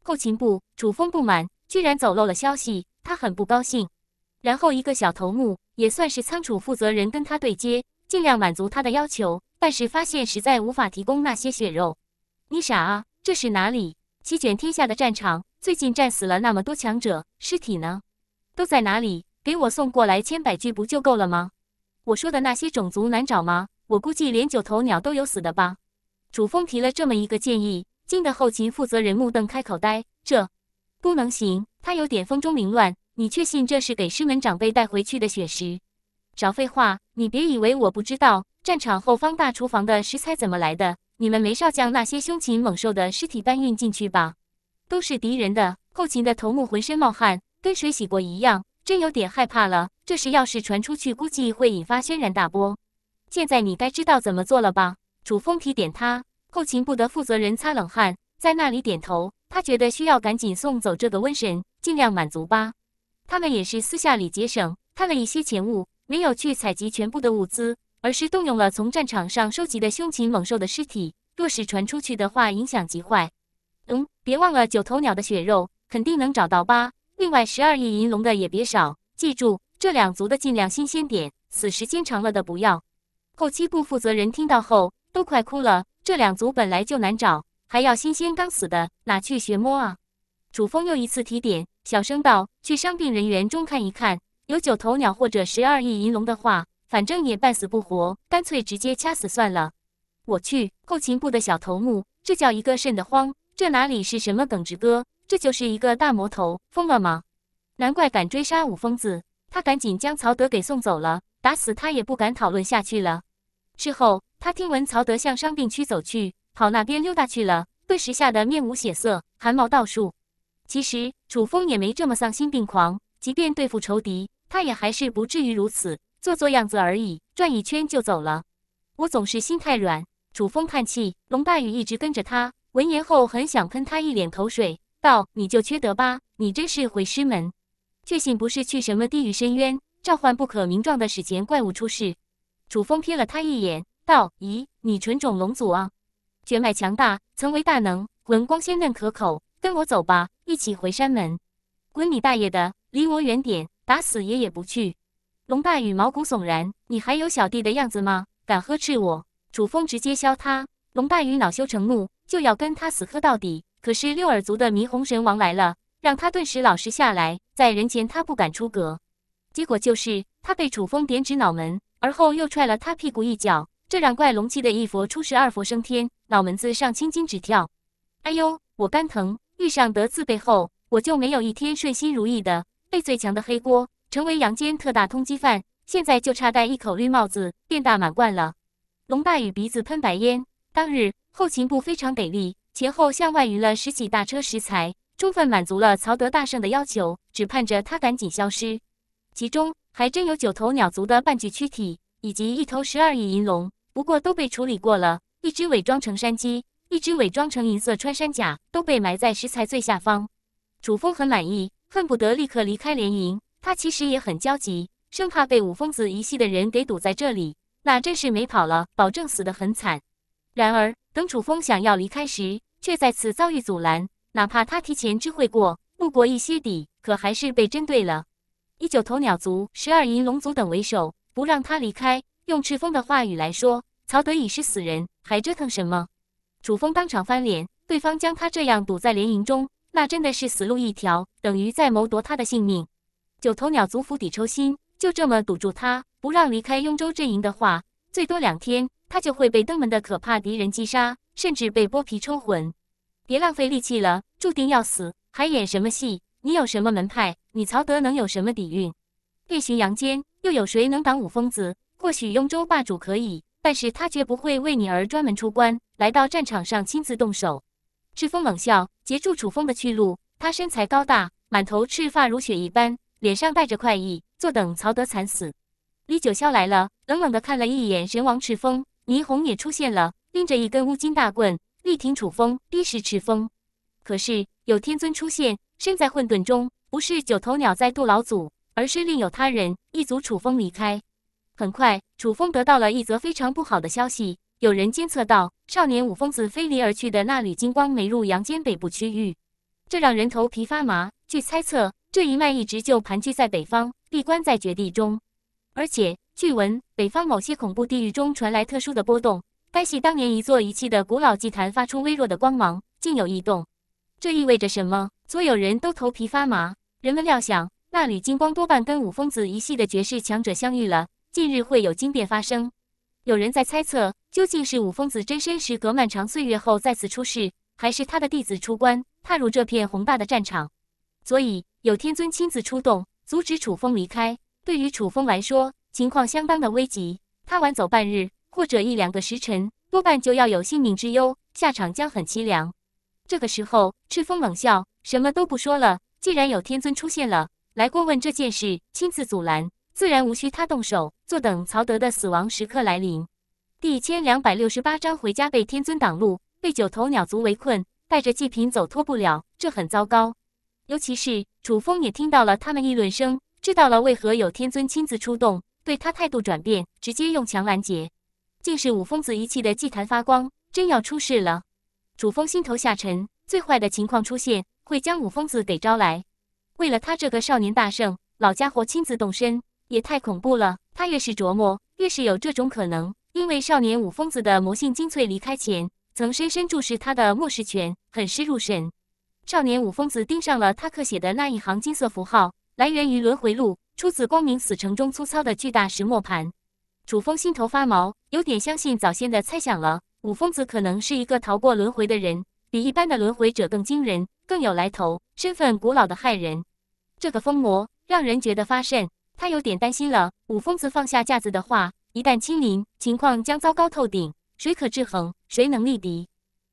后勤部，楚风不满。居然走漏了消息，他很不高兴。然后一个小头目，也算是仓储负责人，跟他对接，尽量满足他的要求。但是发现实在无法提供那些血肉。你傻啊，这是哪里？席卷天下的战场，最近战死了那么多强者，尸体呢？都在哪里？给我送过来千百具不就够了吗？我说的那些种族难找吗？我估计连九头鸟都有死的吧。主峰提了这么一个建议，惊得后勤负责人目瞪口呆。这。不能行，他有点风中凌乱。你确信这是给师门长辈带回去的血食？少废话，你别以为我不知道战场后方大厨房的食材怎么来的。你们没少将那些凶禽猛兽的尸体搬运进去吧，都是敌人的。后勤的头目浑身冒汗，跟水洗过一样，真有点害怕了。这事要是传出去，估计会引发轩然大波。现在你该知道怎么做了吧？楚风提点他，后勤部的负责人擦冷汗，在那里点头。他觉得需要赶紧送走这个瘟神，尽量满足吧。他们也是私下里节省，贪了一些钱物，没有去采集全部的物资，而是动用了从战场上收集的凶禽猛兽的尸体。若是传出去的话，影响极坏。嗯，别忘了九头鸟的血肉，肯定能找到吧？另外，十二亿银龙的也别少。记住，这两族的尽量新鲜点，死时间长了的不要。后期部负责人听到后都快哭了，这两族本来就难找。还要新鲜刚死的，哪去学摸啊？楚风又一次提点，小声道：“去伤病人员中看一看，有九头鸟或者十二亿银龙的话，反正也半死不活，干脆直接掐死算了。”我去，后勤部的小头目，这叫一个瘆得慌！这哪里是什么耿直哥，这就是一个大魔头，疯了吗？难怪敢追杀五疯子！他赶紧将曹德给送走了，打死他也不敢讨论下去了。之后，他听闻曹德向伤病区走去。跑那边溜达去了，顿时吓得面无血色，汗毛倒竖。其实楚风也没这么丧心病狂，即便对付仇敌，他也还是不至于如此，做做样子而已，转一圈就走了。我总是心太软，楚风叹气。龙大宇一直跟着他，闻言后很想喷他一脸口水，道：“你就缺德吧，你真是毁师门！”确信不是去什么地狱深渊，召唤不可名状的史前怪物出世。楚风瞥了他一眼，道：“咦，你纯种龙族啊？”血脉强大，曾为大能。闻光鲜嫩可口，跟我走吧，一起回山门。滚你大爷的，离我远点，打死也也不去。龙大宇毛骨悚然，你还有小弟的样子吗？敢呵斥我？楚风直接削他。龙大宇恼羞成怒，就要跟他死磕到底。可是六耳族的霓虹神王来了，让他顿时老实下来。在人前他不敢出格，结果就是他被楚风点指脑门，而后又踹了他屁股一脚。这让怪龙气得一佛出世，二佛升天，脑门子上青筋直跳。哎呦，我肝疼！遇上德字背后，我就没有一天顺心如意的。背最强的黑锅，成为阳间特大通缉犯，现在就差戴一口绿帽子，变大满贯了。龙大宇鼻子喷白烟。当日后勤部非常给力，前后向外运了十几大车食材，充分满足了曹德大圣的要求，只盼着他赶紧消失。其中还真有九头鸟族的半具躯体，以及一头十二翼银龙。不过都被处理过了，一只伪装成山鸡，一只伪装成银色穿山甲，都被埋在石材最下方。楚风很满意，恨不得立刻离开联营。他其实也很焦急，生怕被五疯子一系的人给堵在这里，那真是没跑了，保证死得很惨。然而，等楚风想要离开时，却再次遭遇阻拦。哪怕他提前知会过，路过一些底，可还是被针对了。以九头鸟族、十二银龙族等为首，不让他离开。用赤峰的话语来说。曹德已是死人，还折腾什么？楚风当场翻脸，对方将他这样堵在联营中，那真的是死路一条，等于在谋夺他的性命。九头鸟族釜底抽薪，就这么堵住他，不让离开雍州阵营的话，最多两天，他就会被登门的可怕敌人击杀，甚至被剥皮抽魂。别浪费力气了，注定要死，还演什么戏？你有什么门派？你曹德能有什么底蕴？对巡阳间，又有谁能挡五疯子？或许雍州霸主可以。但是他绝不会为你而专门出关，来到战场上亲自动手。赤峰冷笑，截住楚风的去路。他身材高大，满头赤发如雪一般，脸上带着快意，坐等曹德惨死。李九霄来了，冷冷地看了一眼神王赤峰。霓虹也出现了，拎着一根乌金大棍，力挺楚风，逼使赤峰。可是有天尊出现，身在混沌中，不是九头鸟在渡老祖，而是另有他人。一族楚风离开。很快，楚风得到了一则非常不好的消息，有人监测到少年五疯子飞离而去的那缕金光没入阳间北部区域，这让人头皮发麻。据猜测，这一脉一直就盘踞在北方，闭关在绝地中。而且，据闻北方某些恐怖地域中传来特殊的波动，该系当年一座遗弃的古老祭坛发出微弱的光芒，竟有异动。这意味着什么？所有人都头皮发麻。人们料想，那缕金光多半跟五疯子一系的绝世强者相遇了。近日会有惊变发生，有人在猜测，究竟是五疯子真身时隔漫长岁月后再次出世，还是他的弟子出关踏入这片宏大的战场？所以有天尊亲自出动，阻止楚风离开。对于楚风来说，情况相当的危急，他晚走半日或者一两个时辰，多半就要有性命之忧，下场将很凄凉。这个时候，赤峰冷笑，什么都不说了。既然有天尊出现了，来过问这件事，亲自阻拦。自然无需他动手，坐等曹德的死亡时刻来临。第一千两百六十八章回家被天尊挡路，被九头鸟族围困，带着祭品走脱不了，这很糟糕。尤其是楚风也听到了他们议论声，知道了为何有天尊亲自出动，对他态度转变，直接用强拦截，竟是五疯子遗弃的祭坛发光，真要出事了。楚风心头下沉，最坏的情况出现，会将五疯子给招来。为了他这个少年大圣，老家伙亲自动身。也太恐怖了！他越是琢磨，越是有这种可能。因为少年五疯子的魔性精粹离开前，曾深深注视他的末世拳，很是入神。少年五疯子盯上了他刻写的那一行金色符号，来源于轮回录，出自光明死城中粗糙的巨大石磨盘。楚风心头发毛，有点相信早先的猜想了。五疯子可能是一个逃过轮回的人，比一般的轮回者更惊人，更有来头，身份古老的骇人。这个疯魔让人觉得发瘆。他有点担心了。五疯子放下架子的话，一旦亲临，情况将糟糕透顶。谁可制衡？谁能力敌？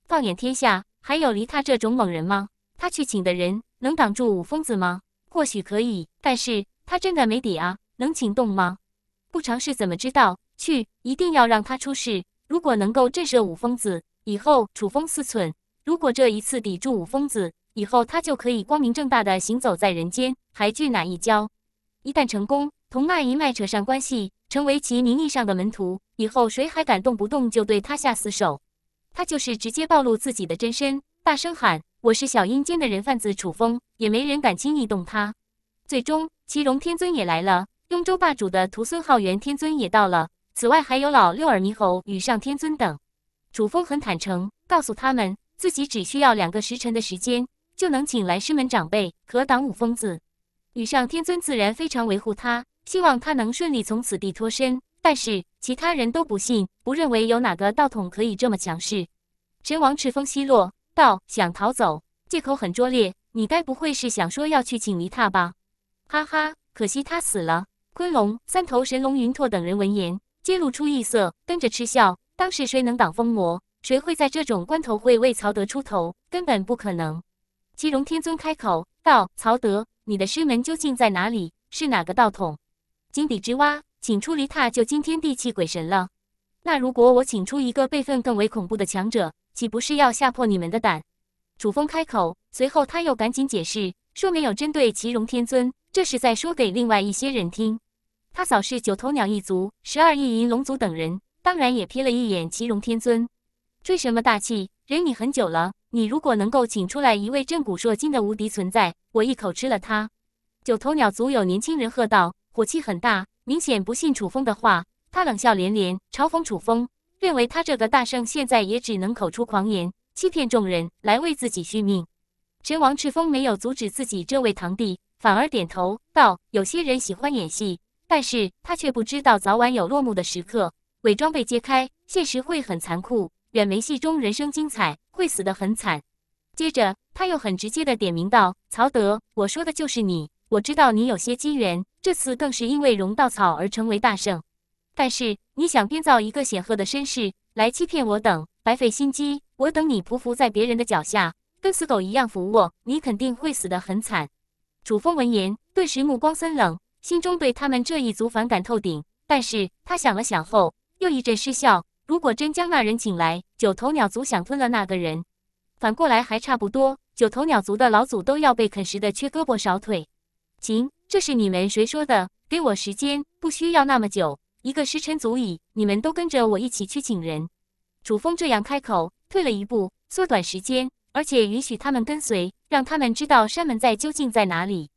放眼天下，还有离他这种猛人吗？他去请的人能挡住五疯子吗？或许可以，但是他真的没底啊！能请动吗？不尝试怎么知道？去，一定要让他出事。如果能够震慑五疯子，以后楚风四寸。如果这一次抵住五疯子，以后他就可以光明正大的行走在人间，还惧哪一跤？一旦成功，同那一脉扯上关系，成为其名义上的门徒，以后谁还敢动不动就对他下死手？他就是直接暴露自己的真身，大声喊：“我是小阴间的人贩子楚风。”也没人敢轻易动他。最终，祁荣天尊也来了，雍州霸主的徒孙浩元天尊也到了。此外，还有老六耳猕猴、与上天尊等。楚风很坦诚，告诉他们，自己只需要两个时辰的时间，就能请来师门长辈，可挡五疯子。羽上天尊自然非常维护他，希望他能顺利从此地脱身。但是其他人都不信，不认为有哪个道统可以这么强势。神王赤峰奚落道：“想逃走，借口很拙劣。你该不会是想说要去请一他吧？”哈哈，可惜他死了。昆龙、三头神龙云拓等人闻言，皆露出异色，跟着嗤笑。当时谁能挡风魔？谁会在这种关头会为曹德出头？根本不可能。其荣天尊开口道：“曹德。”你的师门究竟在哪里？是哪个道统？井底之蛙，请出离他就惊天地泣鬼神了。那如果我请出一个辈分更为恐怖的强者，岂不是要吓破你们的胆？楚风开口，随后他又赶紧解释，说没有针对祁荣天尊，这是在说给另外一些人听。他扫视九头鸟一族、十二翼银龙族等人，当然也瞥了一眼祁荣天尊。吹什么大气？忍你很久了。你如果能够请出来一位震古烁今的无敌存在，我一口吃了他！九头鸟族有年轻人喝道，火气很大，明显不信楚风的话。他冷笑连连，嘲讽楚风，认为他这个大圣现在也只能口出狂言，欺骗众人来为自己续命。神王赤峰没有阻止自己这位堂弟，反而点头道：“有些人喜欢演戏，但是他却不知道早晚有落幕的时刻，伪装被揭开，现实会很残酷。”远没戏中人生精彩，会死得很惨。接着，他又很直接地点名道：“曹德，我说的就是你。我知道你有些机缘，这次更是因为容稻草而成为大圣。但是，你想编造一个显赫的身世来欺骗我等，白费心机。我等你匍匐在别人的脚下，跟死狗一样俯卧，你肯定会死得很惨。”楚风闻言，顿时目光森冷，心中对他们这一族反感透顶。但是他想了想后，又一阵失笑。如果真将那人请来，九头鸟族想吞了那个人，反过来还差不多。九头鸟族的老祖都要被啃食的缺胳膊少腿。行，这是你们谁说的？给我时间，不需要那么久，一个时辰足矣。你们都跟着我一起去请人。楚风这样开口，退了一步，缩短时间，而且允许他们跟随，让他们知道山门在究竟在哪里。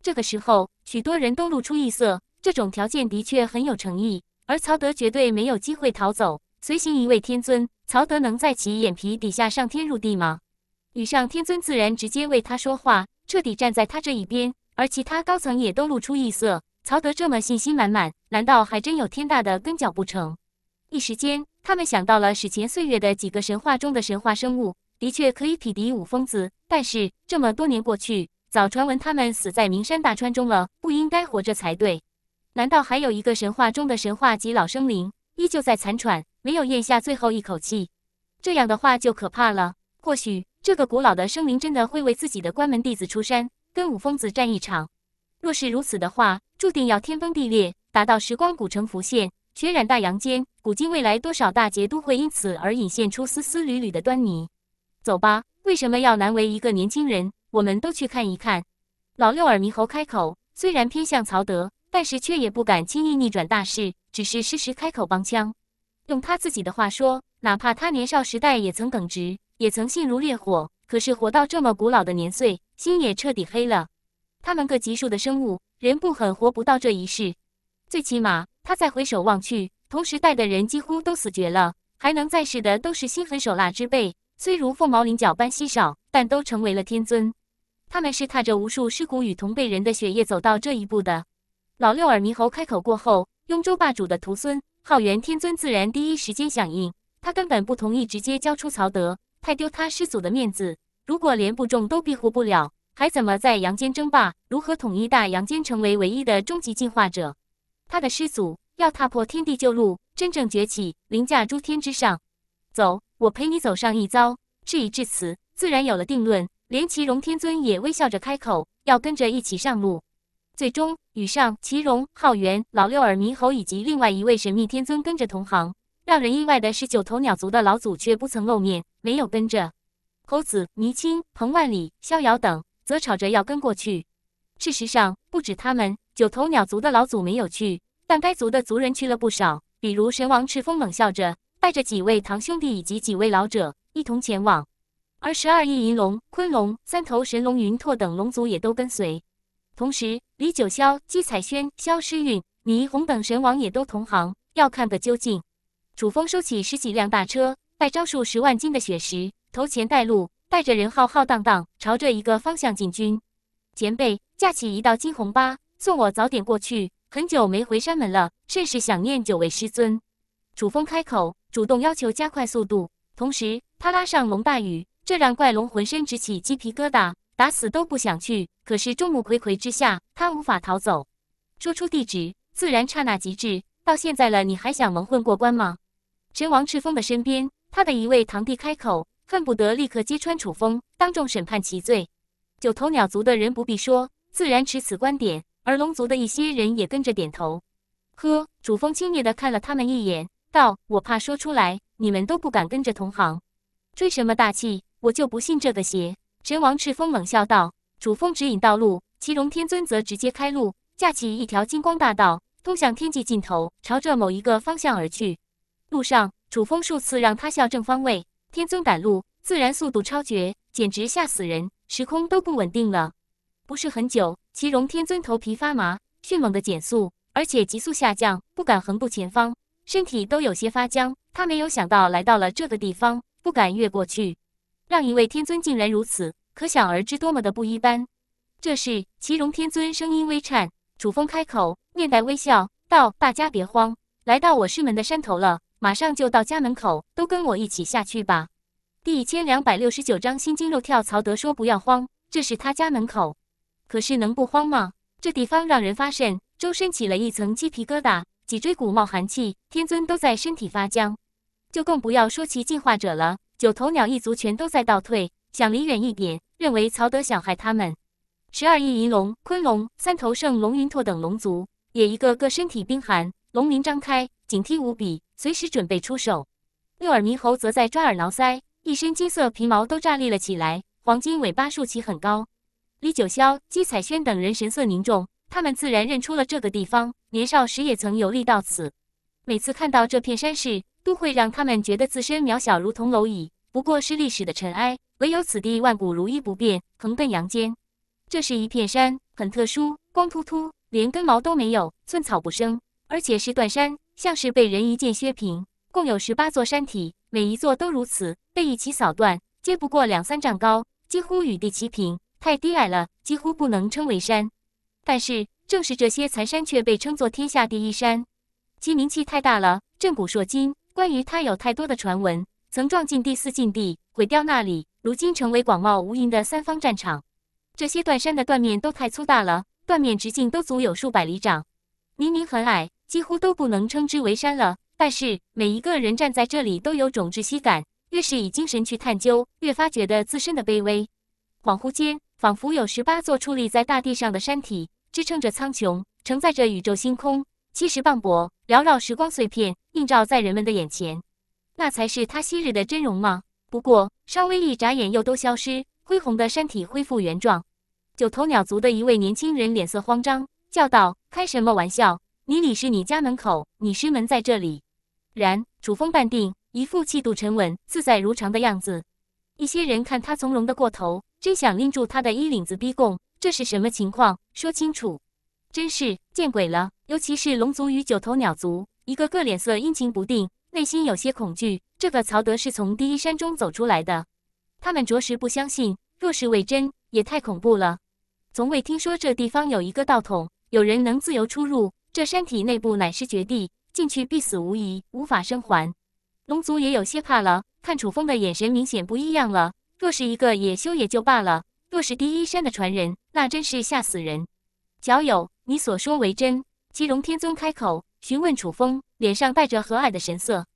这个时候，许多人都露出异色。这种条件的确很有诚意，而曹德绝对没有机会逃走。随行一位天尊，曹德能在其眼皮底下上天入地吗？羽上天尊自然直接为他说话，彻底站在他这一边，而其他高层也都露出异色。曹德这么信心满满，难道还真有天大的跟脚不成？一时间，他们想到了史前岁月的几个神话中的神话生物，的确可以匹敌五疯子。但是这么多年过去，早传闻他们死在名山大川中了，不应该活着才对。难道还有一个神话中的神话级老生灵，依旧在残喘？没有咽下最后一口气，这样的话就可怕了。或许这个古老的生灵真的会为自己的关门弟子出山，跟五疯子战一场。若是如此的话，注定要天崩地裂，打到时光古城浮现，血染大洋间，古今未来多少大劫都会因此而引现出丝丝缕缕的端倪。走吧，为什么要难为一个年轻人？我们都去看一看。老六耳猕猴开口，虽然偏向曹德，但是却也不敢轻易逆转大势，只是适时开口帮腔。用他自己的话说，哪怕他年少时代也曾耿直，也曾性如烈火，可是活到这么古老的年岁，心也彻底黑了。他们个极数的生物，人不狠活不到这一世。最起码，他再回首望去，同时代的人几乎都死绝了，还能在世的都是心狠手辣之辈，虽如凤毛麟角般稀少，但都成为了天尊。他们是踏着无数尸骨与同辈人的血液走到这一步的。老六耳猕猴开口过后，雍州霸主的徒孙。浩元天尊自然第一时间响应，他根本不同意直接交出曹德，太丢他师祖的面子。如果连不中都庇护不了，还怎么在阳间争霸？如何统一大阳间，成为唯一的终极进化者？他的师祖要踏破天地旧路，真正崛起，凌驾诸天之上。走，我陪你走上一遭。事已至此，自然有了定论。连祁荣天尊也微笑着开口，要跟着一起上路。最终，羽上祁荣、浩元、老六耳猕猴以及另外一位神秘天尊跟着同行。让人意外的是，九头鸟族的老祖却不曾露面，没有跟着。猴子、倪青、彭万里、逍遥等则吵着要跟过去。事实上，不止他们，九头鸟族的老祖没有去，但该族的族人去了不少。比如神王赤峰冷笑着，带着几位堂兄弟以及几位老者一同前往。而十二翼银龙、昆龙、三头神龙云拓等龙族也都跟随。同时，李九霄、姬彩轩、萧诗韵、霓虹等神王也都同行，要看个究竟。楚风收起十几辆大车，带招数十万斤的雪石，头前带路，带着人浩浩荡荡朝着一个方向进军。前辈，架起一道金红八，送我早点过去。很久没回山门了，甚是想念九位师尊。楚风开口，主动要求加快速度，同时他拉上龙大宇，这让怪龙浑身直起鸡皮疙瘩。打死都不想去，可是众目睽睽之下，他无法逃走。说出地址，自然刹那极致。到现在了，你还想蒙混过关吗？陈王赤峰的身边，他的一位堂弟开口，恨不得立刻揭穿楚风，当众审判其罪。九头鸟族的人不必说，自然持此观点，而龙族的一些人也跟着点头。呵，楚风轻蔑地看了他们一眼，道：“我怕说出来，你们都不敢跟着同行，追什么大气？我就不信这个邪。”神王赤峰冷笑道：“主峰指引道路，祁荣天尊则直接开路，架起一条金光大道，通向天际尽头，朝着某一个方向而去。路上，主峰数次让他校正方位。天尊赶路，自然速度超绝，简直吓死人，时空都不稳定了。不是很久，祁荣天尊头皮发麻，迅猛的减速，而且急速下降，不敢横步前方，身体都有些发僵。他没有想到，来到了这个地方，不敢越过去。”让一位天尊竟然如此，可想而知多么的不一般。这时，祁荣天尊声音微颤，楚风开口，面带微笑道：“大家别慌，来到我师门的山头了，马上就到家门口，都跟我一起下去吧。”第一千两百六十九章心惊肉跳。曹德说：“不要慌，这是他家门口。”可是能不慌吗？这地方让人发瘆，周身起了一层鸡皮疙瘩，脊椎骨冒寒气，天尊都在身体发僵，就更不要说其进化者了。九头鸟一族全都在倒退，想离远一点，认为曹德想害他们。十二翼银龙、鲲龙、三头圣龙、云拓等龙族也一个个身体冰寒，龙鳞张开，警惕无比，随时准备出手。六耳猕猴则在抓耳挠腮，一身金色皮毛都炸立了起来，黄金尾巴竖起很高。李九霄、姬彩轩等人神色凝重，他们自然认出了这个地方，年少时也曾游历到此，每次看到这片山势，都会让他们觉得自身渺小，如同蝼蚁。不过是历史的尘埃，唯有此地万古如一不变，横亘阳间。这是一片山，很特殊，光秃秃，连根毛都没有，寸草不生，而且是断山，像是被人一剑削平。共有十八座山体，每一座都如此，被一起扫断，皆不过两三丈高，几乎与地齐平，太低矮了，几乎不能称为山。但是，正是这些残山却被称作天下第一山，其名气太大了，震古烁今。关于它有太多的传闻。曾撞进第四禁地，毁掉那里，如今成为广袤无垠的三方战场。这些断山的断面都太粗大了，断面直径都足有数百里长。明明很矮，几乎都不能称之为山了。但是每一个人站在这里，都有种窒息感。越是以精神去探究，越发觉得自身的卑微。恍惚间，仿佛有十八座矗立在大地上的山体，支撑着苍穹，承载着宇宙星空，气势磅礴，缭绕时光碎片，映照在人们的眼前。那才是他昔日的真容吗？不过稍微一眨眼又都消失，恢宏的山体恢复原状。九头鸟族的一位年轻人脸色慌张，叫道：“开什么玩笑？你里是你家门口，你师门在这里。”然楚风淡定，一副气度沉稳、自在如常的样子。一些人看他从容的过头，真想拎住他的衣领子逼供，这是什么情况？说清楚！真是见鬼了！尤其是龙族与九头鸟族，一个个脸色阴晴不定。内心有些恐惧，这个曹德是从第一山中走出来的，他们着实不相信。若是为真，也太恐怖了。从未听说这地方有一个道统，有人能自由出入。这山体内部乃是绝地，进去必死无疑，无法生还。龙族也有些怕了，看楚风的眼神明显不一样了。若是一个野修也就罢了，若是第一山的传人，那真是吓死人。小友，你所说为真？其荣天尊开口询问楚风。脸上带着和蔼的神色，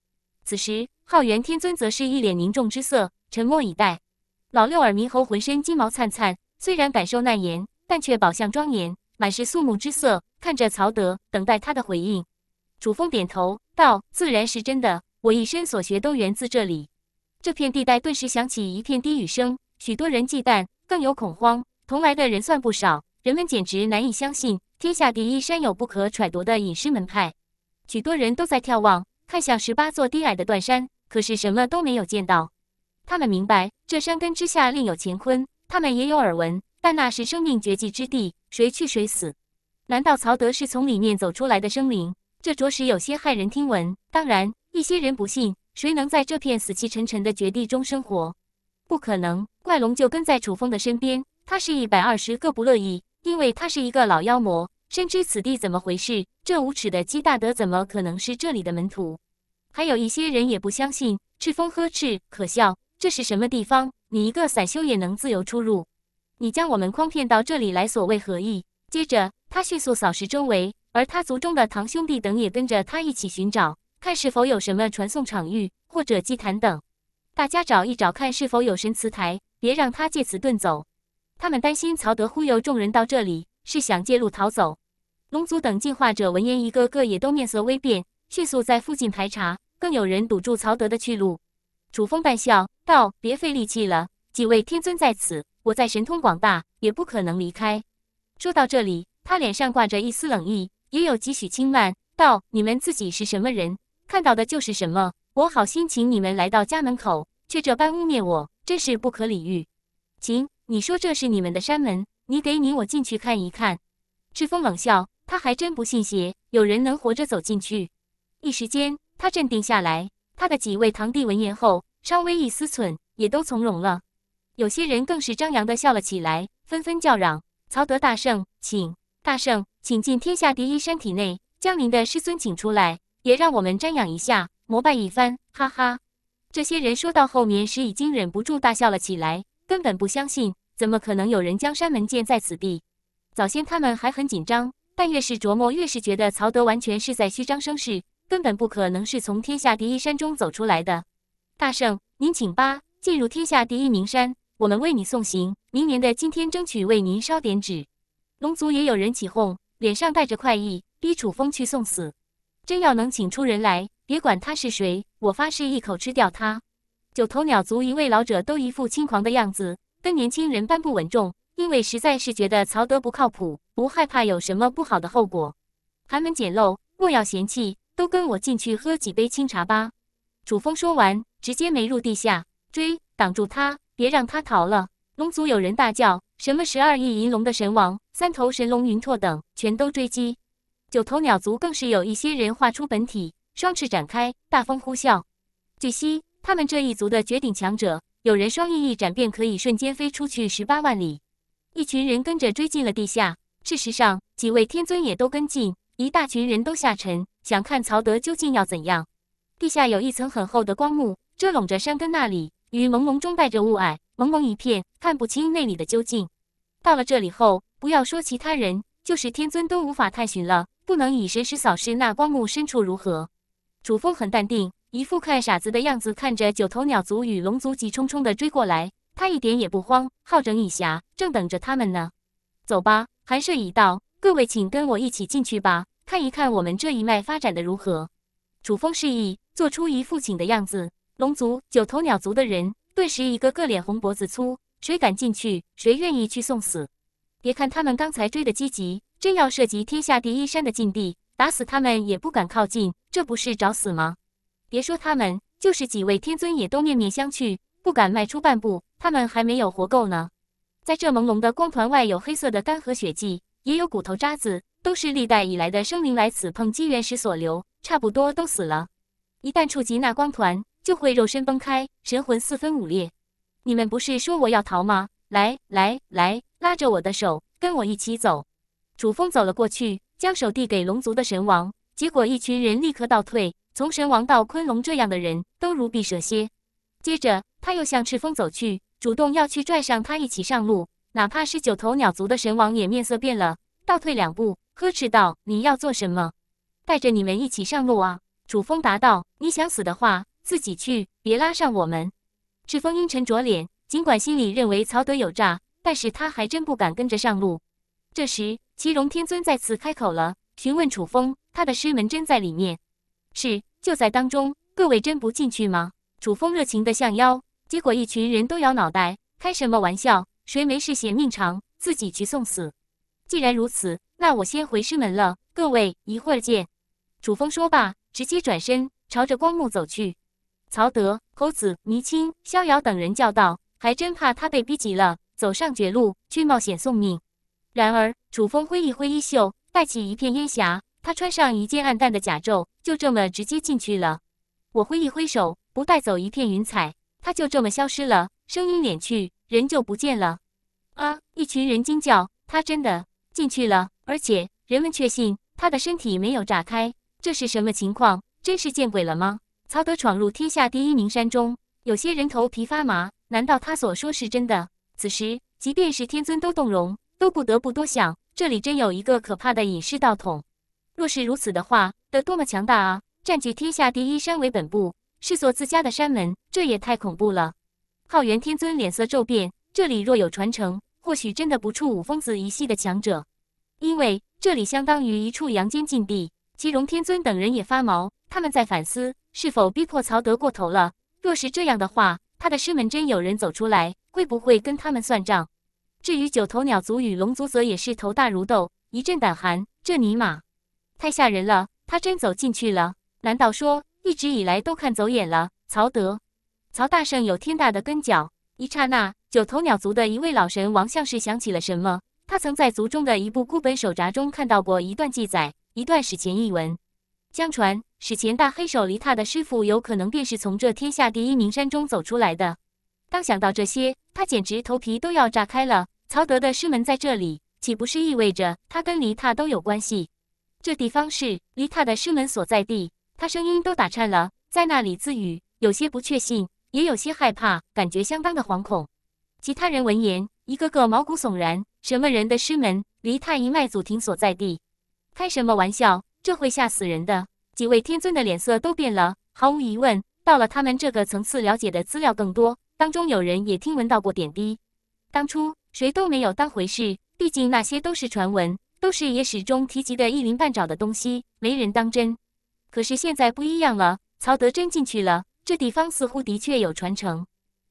此时浩元天尊则是一脸凝重之色，沉默以待。老六耳猕猴浑身金毛灿灿，虽然感受难言，但却宝相庄严，满是肃穆之色，看着曹德，等待他的回应。楚风点头道：“自然是真的，我一身所学都源自这里。”这片地带顿时响起一片低语声，许多人忌惮，更有恐慌。同来的人算不少，人们简直难以相信，天下第一、山有不可揣度的隐世门派。许多人都在眺望，看向十八座低矮的断山，可是什么都没有见到。他们明白这山根之下另有乾坤，他们也有耳闻，但那是生命绝迹之地，谁去谁死。难道曹德是从里面走出来的生灵？这着实有些骇人听闻。当然，一些人不信，谁能在这片死气沉沉的绝地中生活？不可能。怪龙就跟在楚风的身边，他是一百二十个不乐意，因为他是一个老妖魔。深知此地怎么回事，这无耻的姬大德怎么可能是这里的门徒？还有一些人也不相信。赤峰呵斥：“可笑，这是什么地方？你一个散修也能自由出入？你将我们诓骗到这里来，所谓何意？”接着，他迅速扫视周围，而他族中的堂兄弟等也跟着他一起寻找，看是否有什么传送场域或者祭坛等。大家找一找，看是否有神祠台，别让他借此遁走。他们担心曹德忽悠众人到这里。是想借路逃走。龙族等进化者闻言，一个个也都面色微变，迅速在附近排查，更有人堵住曹德的去路。楚风半笑道：“别费力气了，几位天尊在此，我在神通广大，也不可能离开。”说到这里，他脸上挂着一丝冷意，也有几许轻慢，道：“你们自己是什么人，看到的就是什么。我好心请你们来到家门口，却这般污蔑我，真是不可理喻。秦，你说这是你们的山门？”你给你我进去看一看，赤峰冷笑，他还真不信邪，有人能活着走进去。一时间，他镇定下来。他的几位堂弟闻言后，稍微一思忖，也都从容了。有些人更是张扬的笑了起来，纷纷叫嚷：“曹德大圣，请大圣，请进天下第一山体内，将您的师尊请出来，也让我们瞻仰一下，膜拜一番。”哈哈，这些人说到后面时，已经忍不住大笑了起来，根本不相信。怎么可能有人将山门建在此地？早先他们还很紧张，但越是琢磨，越是觉得曹德完全是在虚张声势，根本不可能是从天下第一山中走出来的。大圣，您请吧，进入天下第一名山，我们为你送行。明年的今天，争取为您烧点纸。龙族也有人起哄，脸上带着快意，逼楚风去送死。真要能请出人来，别管他是谁，我发誓一口吃掉他。九头鸟族一位老者都一副轻狂的样子。跟年轻人搬不稳重，因为实在是觉得曹德不靠谱，不害怕有什么不好的后果。寒门简陋，莫要嫌弃，都跟我进去喝几杯清茶吧。楚风说完，直接没入地下，追，挡住他，别让他逃了。龙族有人大叫：“什么十二亿银龙的神王，三头神龙云拓等，全都追击。”九头鸟族更是有一些人化出本体，双翅展开，大风呼啸。据悉，他们这一族的绝顶强者。有人双翼一展，便可以瞬间飞出去十八万里。一群人跟着追进了地下。事实上，几位天尊也都跟进，一大群人都下沉，想看曹德究竟要怎样。地下有一层很厚的光幕遮拢着山根，那里雨朦胧中带着雾霭，蒙蒙一片，看不清那里的究竟。到了这里后，不要说其他人，就是天尊都无法探寻了，不能以神识扫视那光幕深处如何。楚风很淡定。一副看傻子的样子，看着九头鸟族与龙族急冲冲地追过来，他一点也不慌，好整以暇，正等着他们呢。走吧，寒舍已到，各位请跟我一起进去吧，看一看我们这一脉发展的如何。楚风示意，做出一副请的样子。龙族、九头鸟族的人顿时一个个脸红脖子粗，谁敢进去，谁愿意去送死？别看他们刚才追得积极，真要涉及天下第一山的禁地，打死他们也不敢靠近，这不是找死吗？别说他们，就是几位天尊也都面面相觑，不敢迈出半步。他们还没有活够呢。在这朦胧的光团外，有黑色的干涸血迹，也有骨头渣子，都是历代以来的生灵来此碰机缘时所留，差不多都死了。一旦触及那光团，就会肉身崩开，神魂四分五裂。你们不是说我要逃吗？来，来，来，拉着我的手，跟我一起走。楚风走了过去，将手递给龙族的神王，结果一群人立刻倒退。从神王到昆龙这样的人都如避蛇蝎。接着，他又向赤峰走去，主动要去拽上他一起上路，哪怕是九头鸟族的神王也面色变了，倒退两步，呵斥道：“你要做什么？带着你们一起上路啊！”楚风答道：“你想死的话，自己去，别拉上我们。”赤峰阴沉着脸，尽管心里认为曹德有诈，但是他还真不敢跟着上路。这时，祁荣天尊再次开口了，询问楚风：“他的师门真在里面？”是。就在当中，各位真不进去吗？楚风热情的向邀，结果一群人都摇脑袋，开什么玩笑？谁没事嫌命长，自己去送死？既然如此，那我先回师门了，各位一会儿见。楚风说罢，直接转身朝着光幕走去。曹德、猴子、迷青、逍遥等人叫道：“还真怕他被逼急了，走上绝路去冒险送命。”然而，楚风挥一挥衣袖，带起一片烟霞，他穿上一件暗淡的甲胄。就这么直接进去了，我挥一挥手，不带走一片云彩，他就这么消失了，声音敛去，人就不见了。啊！一群人惊叫，他真的进去了，而且人们确信他的身体没有炸开，这是什么情况？真是见鬼了吗？曹德闯入天下第一名山中，有些人头皮发麻，难道他所说是真的？此时，即便是天尊都动容，都不得不多想，这里真有一个可怕的隐世道统。若是如此的话，得多么强大啊！占据天下第一山为本部，是作自家的山门，这也太恐怖了。浩元天尊脸色骤变，这里若有传承，或许真的不处五峰子一系的强者，因为这里相当于一处阳间禁地。其荣天尊等人也发毛，他们在反思是否逼迫曹德过头了。若是这样的话，他的师门真有人走出来，会不会跟他们算账？至于九头鸟族与龙族，则也是头大如斗，一阵胆寒。这尼玛！太吓人了！他真走进去了？难道说一直以来都看走眼了？曹德，曹大圣有天大的根脚。一刹那，九头鸟族的一位老神王像是想起了什么。他曾在族中的一部孤本手札中看到过一段记载，一段史前译文。相传，史前大黑手离踏的师傅有可能便是从这天下第一名山中走出来的。当想到这些，他简直头皮都要炸开了。曹德的师门在这里，岂不是意味着他跟离踏都有关系？这地方是黎塔的师门所在地，他声音都打颤了，在那里自语，有些不确信，也有些害怕，感觉相当的惶恐。其他人闻言，一个个毛骨悚然。什么人的师门？离太一脉祖庭所在地？开什么玩笑？这会吓死人的！几位天尊的脸色都变了。毫无疑问，到了他们这个层次，了解的资料更多。当中有人也听闻到过点滴，当初谁都没有当回事，毕竟那些都是传闻。都是野史中提及的一鳞半爪的东西，没人当真。可是现在不一样了，曹德真进去了，这地方似乎的确有传承。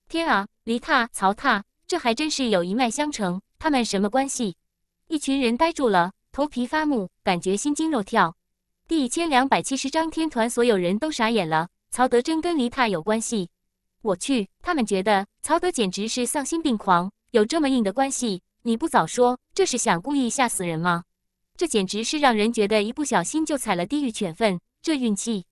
天啊，黎踏、曹踏，这还真是有一脉相承。他们什么关系？一群人呆住了，头皮发木，感觉心惊肉跳。第一千两百七十章天团，所有人都傻眼了。曹德真跟黎踏有关系？我去！他们觉得曹德简直是丧心病狂，有这么硬的关系？你不早说，这是想故意吓死人吗？这简直是让人觉得一不小心就踩了地狱犬粪，这运气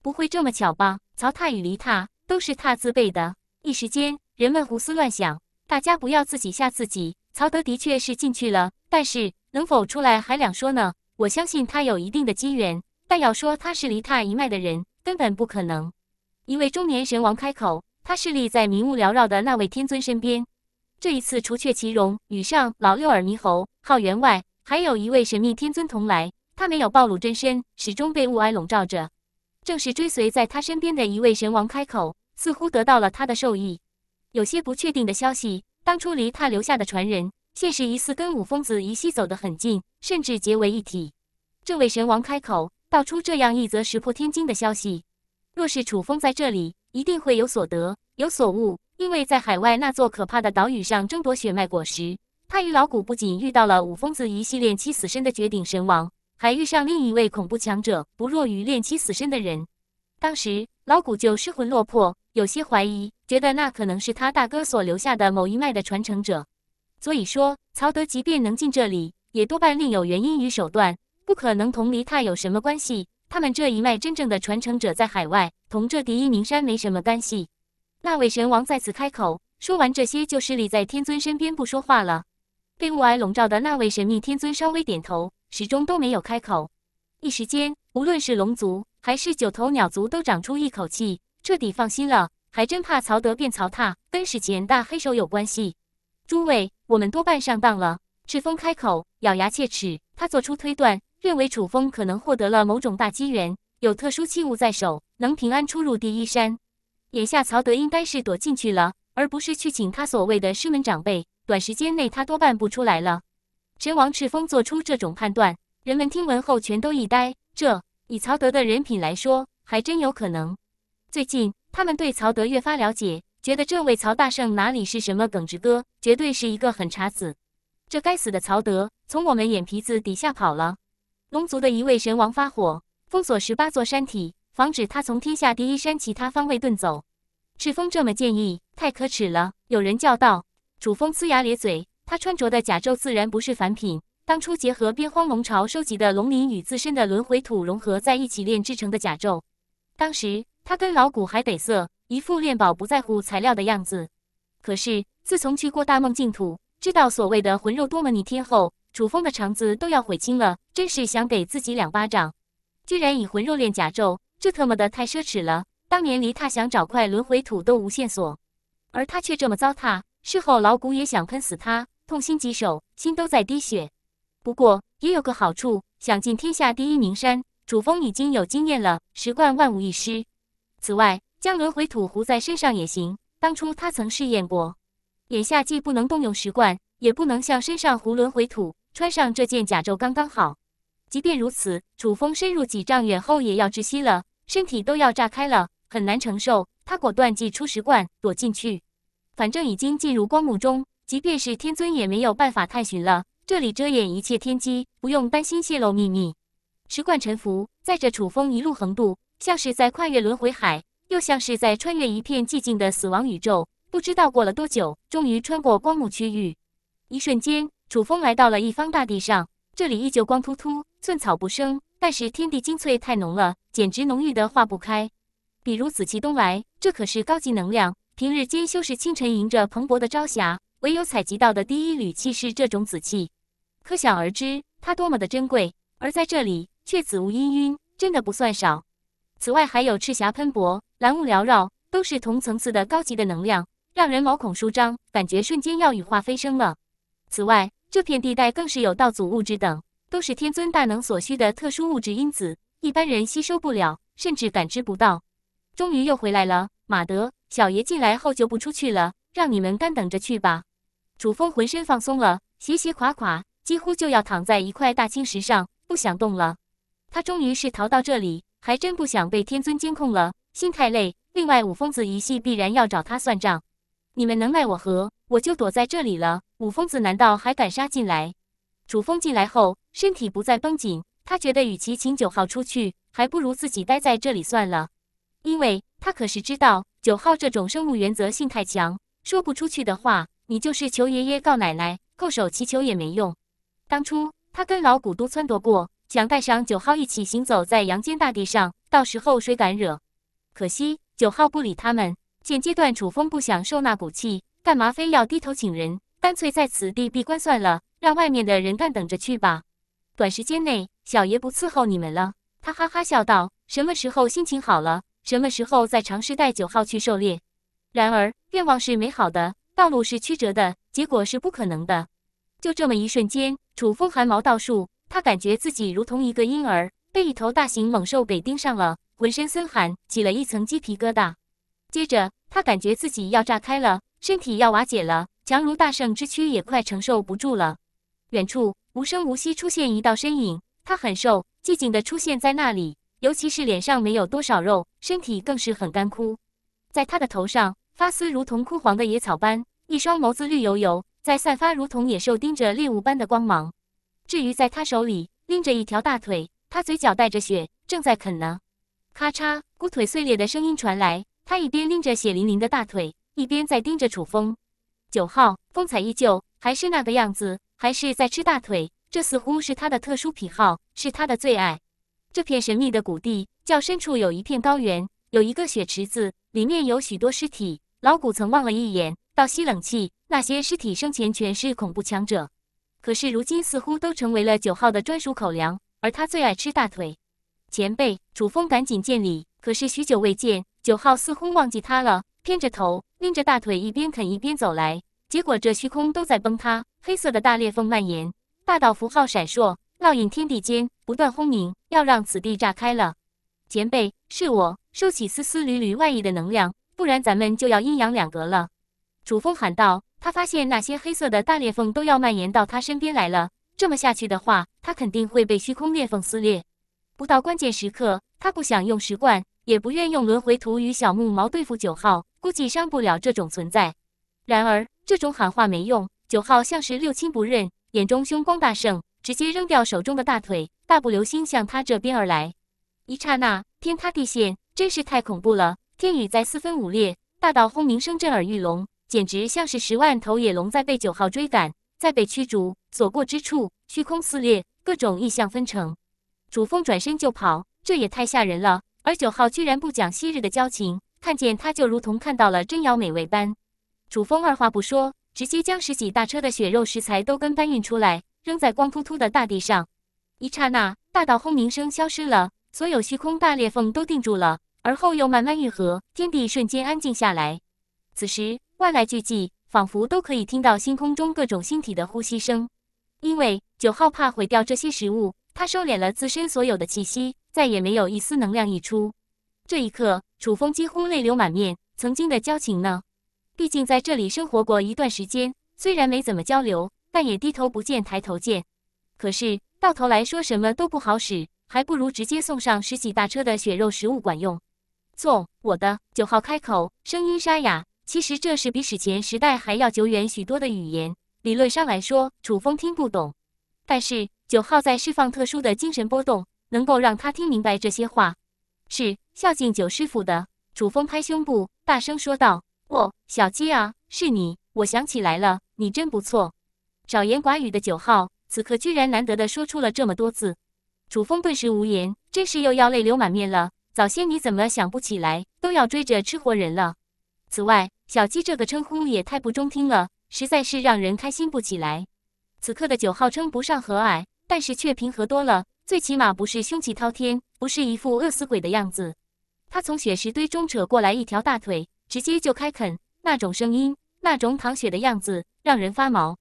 不会这么巧吧？曹踏与黎踏都是踏字辈的，一时间人们胡思乱想。大家不要自己吓自己。曹德的确是进去了，但是能否出来还两说呢？我相信他有一定的机缘，但要说他是黎踏一脉的人，根本不可能。一位中年神王开口，他侍立在迷雾缭绕的那位天尊身边。这一次，除却齐荣、羽上、老六耳猕猴、浩元外，还有一位神秘天尊同来。他没有暴露真身，始终被雾霭笼罩着。正是追随在他身边的一位神王开口，似乎得到了他的授意。有些不确定的消息，当初离他留下的传人，现实疑似跟五疯子一系走得很近，甚至结为一体。这位神王开口道出这样一则石破天惊的消息：若是楚风在这里，一定会有所得，有所悟。因为在海外那座可怕的岛屿上争夺血脉果实，他与老古不仅遇到了五峰子一系列七死身的绝顶神王，还遇上另一位恐怖强者，不弱于炼七死身的人。当时老古就失魂落魄，有些怀疑，觉得那可能是他大哥所留下的某一脉的传承者。所以说，曹德即便能进这里，也多半另有原因与手段，不可能同离他有什么关系。他们这一脉真正的传承者在海外，同这第一名山没什么干系。那位神王再次开口，说完这些就施礼在天尊身边不说话了。被雾霭笼罩的那位神秘天尊稍微点头，始终都没有开口。一时间，无论是龙族还是九头鸟族都长出一口气，彻底放心了。还真怕曹德变曹踏跟史前大黑手有关系。诸位，我们多半上当了。赤峰开口，咬牙切齿。他做出推断，认为楚风可能获得了某种大机缘，有特殊器物在手，能平安出入第一山。眼下曹德应该是躲进去了，而不是去请他所谓的师门长辈。短时间内他多半不出来了。神王赤峰做出这种判断，人们听闻后全都一呆。这以曹德的人品来说，还真有可能。最近他们对曹德越发了解，觉得这位曹大圣哪里是什么耿直哥，绝对是一个狠茬子。这该死的曹德，从我们眼皮子底下跑了。龙族的一位神王发火，封锁十八座山体。防止他从天下第一山其他方位遁走，赤峰这么建议太可耻了。有人叫道：“楚风，呲牙咧嘴。他穿着的甲胄自然不是凡品，当初结合边荒龙巢收集的龙鳞与自身的轮回土融合在一起炼制成的甲胄。当时他跟老古还得瑟，一副炼宝不在乎材料的样子。可是自从去过大梦净土，知道所谓的魂肉多么逆天后，楚风的肠子都要悔青了，真是想给自己两巴掌，居然以魂肉炼甲胄。”这特么的太奢侈了！当年离他想找块轮回土都无线索，而他却这么糟蹋。事后老古也想喷死他，痛心疾首，心都在滴血。不过也有个好处，想进天下第一名山，楚风已经有经验了，石罐万无一失。此外，将轮回土糊在身上也行，当初他曾试验过。眼下既不能动用石罐，也不能向身上糊轮回土，穿上这件甲胄刚刚好。即便如此，楚风深入几丈远后也要窒息了。身体都要炸开了，很难承受。他果断祭出石罐，躲进去。反正已经进入光幕中，即便是天尊也没有办法探寻了。这里遮掩一切天机，不用担心泄露秘密。石罐沉浮，载着楚风一路横渡，像是在跨越轮回海，又像是在穿越一片寂静的死亡宇宙。不知道过了多久，终于穿过光幕区域，一瞬间，楚风来到了一方大地上。这里依旧光秃秃，寸草不生。但是天地精粹太浓了，简直浓郁的化不开。比如紫气东来，这可是高级能量。平日间修士清晨迎着蓬勃的朝霞，唯有采集到的第一缕气是这种紫气，可想而知它多么的珍贵。而在这里，却紫雾氤氲，真的不算少。此外还有赤霞喷薄、蓝雾缭绕，都是同层次的高级的能量，让人毛孔舒张，感觉瞬间要羽化飞升了。此外，这片地带更是有道祖物质等。都是天尊大能所需的特殊物质因子，一般人吸收不了，甚至感知不到。终于又回来了，马德，小爷进来后就不出去了，让你们干等着去吧。楚风浑身放松了，斜斜垮垮，几乎就要躺在一块大青石上，不想动了。他终于是逃到这里，还真不想被天尊监控了，心太累。另外五疯子一系必然要找他算账，你们能奈我何？我就躲在这里了。五疯子难道还敢杀进来？楚风进来后。身体不再绷紧，他觉得与其请九号出去，还不如自己待在这里算了。因为他可是知道九号这种生物原则性太强，说不出去的话，你就是求爷爷告奶奶叩首祈求也没用。当初他跟老古都撺掇过，想带上九号一起行走在阳间大地上，到时候谁敢惹？可惜九号不理他们。现阶段楚风不想受那股气，干嘛非要低头请人？干脆在此地闭关算了，让外面的人干等着去吧。短时间内，小爷不伺候你们了。他哈哈笑道：“什么时候心情好了，什么时候再尝试带九号去狩猎。”然而，愿望是美好的，道路是曲折的，结果是不可能的。就这么一瞬间，楚风寒毛倒竖，他感觉自己如同一个婴儿被一头大型猛兽给盯上了，浑身森寒，起了一层鸡皮疙瘩。接着，他感觉自己要炸开了，身体要瓦解了，强如大圣之躯也快承受不住了。远处。无声无息出现一道身影，他很瘦，寂静的出现在那里，尤其是脸上没有多少肉，身体更是很干枯。在他的头上，发丝如同枯黄的野草般，一双眸子绿油油，在散发如同野兽盯着猎物般的光芒。至于在他手里拎着一条大腿，他嘴角带着血，正在啃呢。咔嚓，骨腿碎裂的声音传来，他一边拎着血淋淋的大腿，一边在盯着楚风。九号，风采依旧，还是那个样子。还是在吃大腿，这似乎是他的特殊癖好，是他的最爱。这片神秘的谷地较深处有一片高原，有一个雪池子，里面有许多尸体。老谷曾望了一眼，倒吸冷气。那些尸体生前全是恐怖强者，可是如今似乎都成为了九号的专属口粮，而他最爱吃大腿。前辈，楚风赶紧见礼。可是许久未见，九号似乎忘记他了，偏着头拎着大腿一边啃一边走来。结果这虚空都在崩塌。黑色的大裂缝蔓延，大道符号闪烁，烙印天地间，不断轰鸣，要让此地炸开了。前辈，是我收起丝丝缕缕外溢的能量，不然咱们就要阴阳两隔了。楚风喊道，他发现那些黑色的大裂缝都要蔓延到他身边来了，这么下去的话，他肯定会被虚空裂缝撕裂。不到关键时刻，他不想用石罐，也不愿用轮回图与小木矛对付九号，估计伤不了这种存在。然而，这种喊话没用。九号像是六亲不认，眼中凶光大盛，直接扔掉手中的大腿，大步流星向他这边而来。一刹那，天塌地陷，真是太恐怖了！天宇在四分五裂，大到轰鸣声震耳欲聋，简直像是十万头野龙在被九号追赶，在被驱逐，所过之处虚空撕裂，各种异象纷呈。楚风转身就跑，这也太吓人了。而九号居然不讲昔日的交情，看见他就如同看到了真瑶美味般。楚风二话不说。直接将十几大车的血肉食材都跟搬运出来，扔在光秃秃的大地上。一刹那，大道轰鸣声消失了，所有虚空大裂缝都定住了，而后又慢慢愈合，天地瞬间安静下来。此时，万籁俱寂，仿佛都可以听到星空中各种星体的呼吸声。因为九号怕毁掉这些食物，他收敛了自身所有的气息，再也没有一丝能量溢出。这一刻，楚风几乎泪流满面，曾经的交情呢？毕竟在这里生活过一段时间，虽然没怎么交流，但也低头不见抬头见。可是到头来说什么都不好使，还不如直接送上十几大车的血肉食物管用。做我的九号开口，声音沙哑。其实这是比史前时代还要久远许多的语言。理论上来说，楚风听不懂。但是九号在释放特殊的精神波动，能够让他听明白这些话。是孝敬九师傅的。楚风拍胸部，大声说道。哦，小鸡啊，是你！我想起来了，你真不错。少言寡语的九号，此刻居然难得的说出了这么多字。楚风顿时无言，真是又要泪流满面了。早先你怎么想不起来，都要追着吃活人了。此外，小鸡这个称呼也太不中听了，实在是让人开心不起来。此刻的九号称不上和蔼，但是却平和多了，最起码不是凶气滔天，不是一副饿死鬼的样子。他从雪石堆中扯过来一条大腿。直接就开啃，那种声音，那种淌血的样子，让人发毛。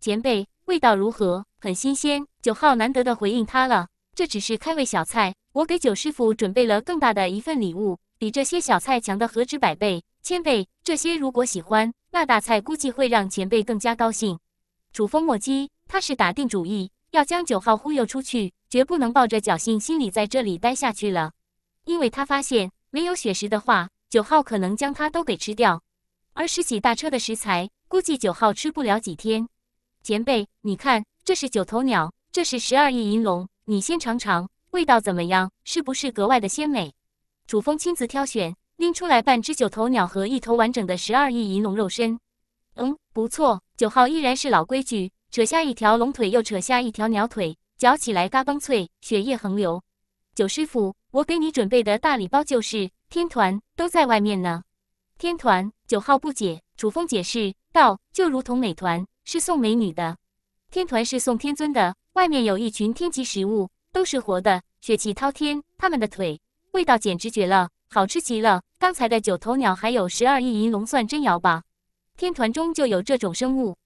前辈，味道如何？很新鲜。九号难得的回应他了，这只是开胃小菜。我给九师傅准备了更大的一份礼物，比这些小菜强的何止百倍、千倍。这些如果喜欢，那大菜估计会让前辈更加高兴。楚风莫机，他是打定主意要将九号忽悠出去，绝不能抱着侥幸心理在这里待下去了，因为他发现没有血石的话。九号可能将它都给吃掉，而十几大车的食材估计九号吃不了几天。前辈，你看，这是九头鸟，这是十二亿银龙，你先尝尝味道怎么样？是不是格外的鲜美？主峰亲自挑选，拎出来半只九头鸟和一头完整的十二亿银龙肉身。嗯，不错。九号依然是老规矩，扯下一条龙腿，又扯下一条鸟腿，嚼起来嘎嘣脆，血液横流。九师傅，我给你准备的大礼包就是。天团都在外面呢。天团九号不解，楚风解释道：“就如同美团是送美女的，天团是送天尊的。外面有一群天级食物，都是活的，血气滔天。他们的腿味道简直绝了，好吃极了。刚才的九头鸟还有十二亿银龙，算真瑶吧？天团中就有这种生物。”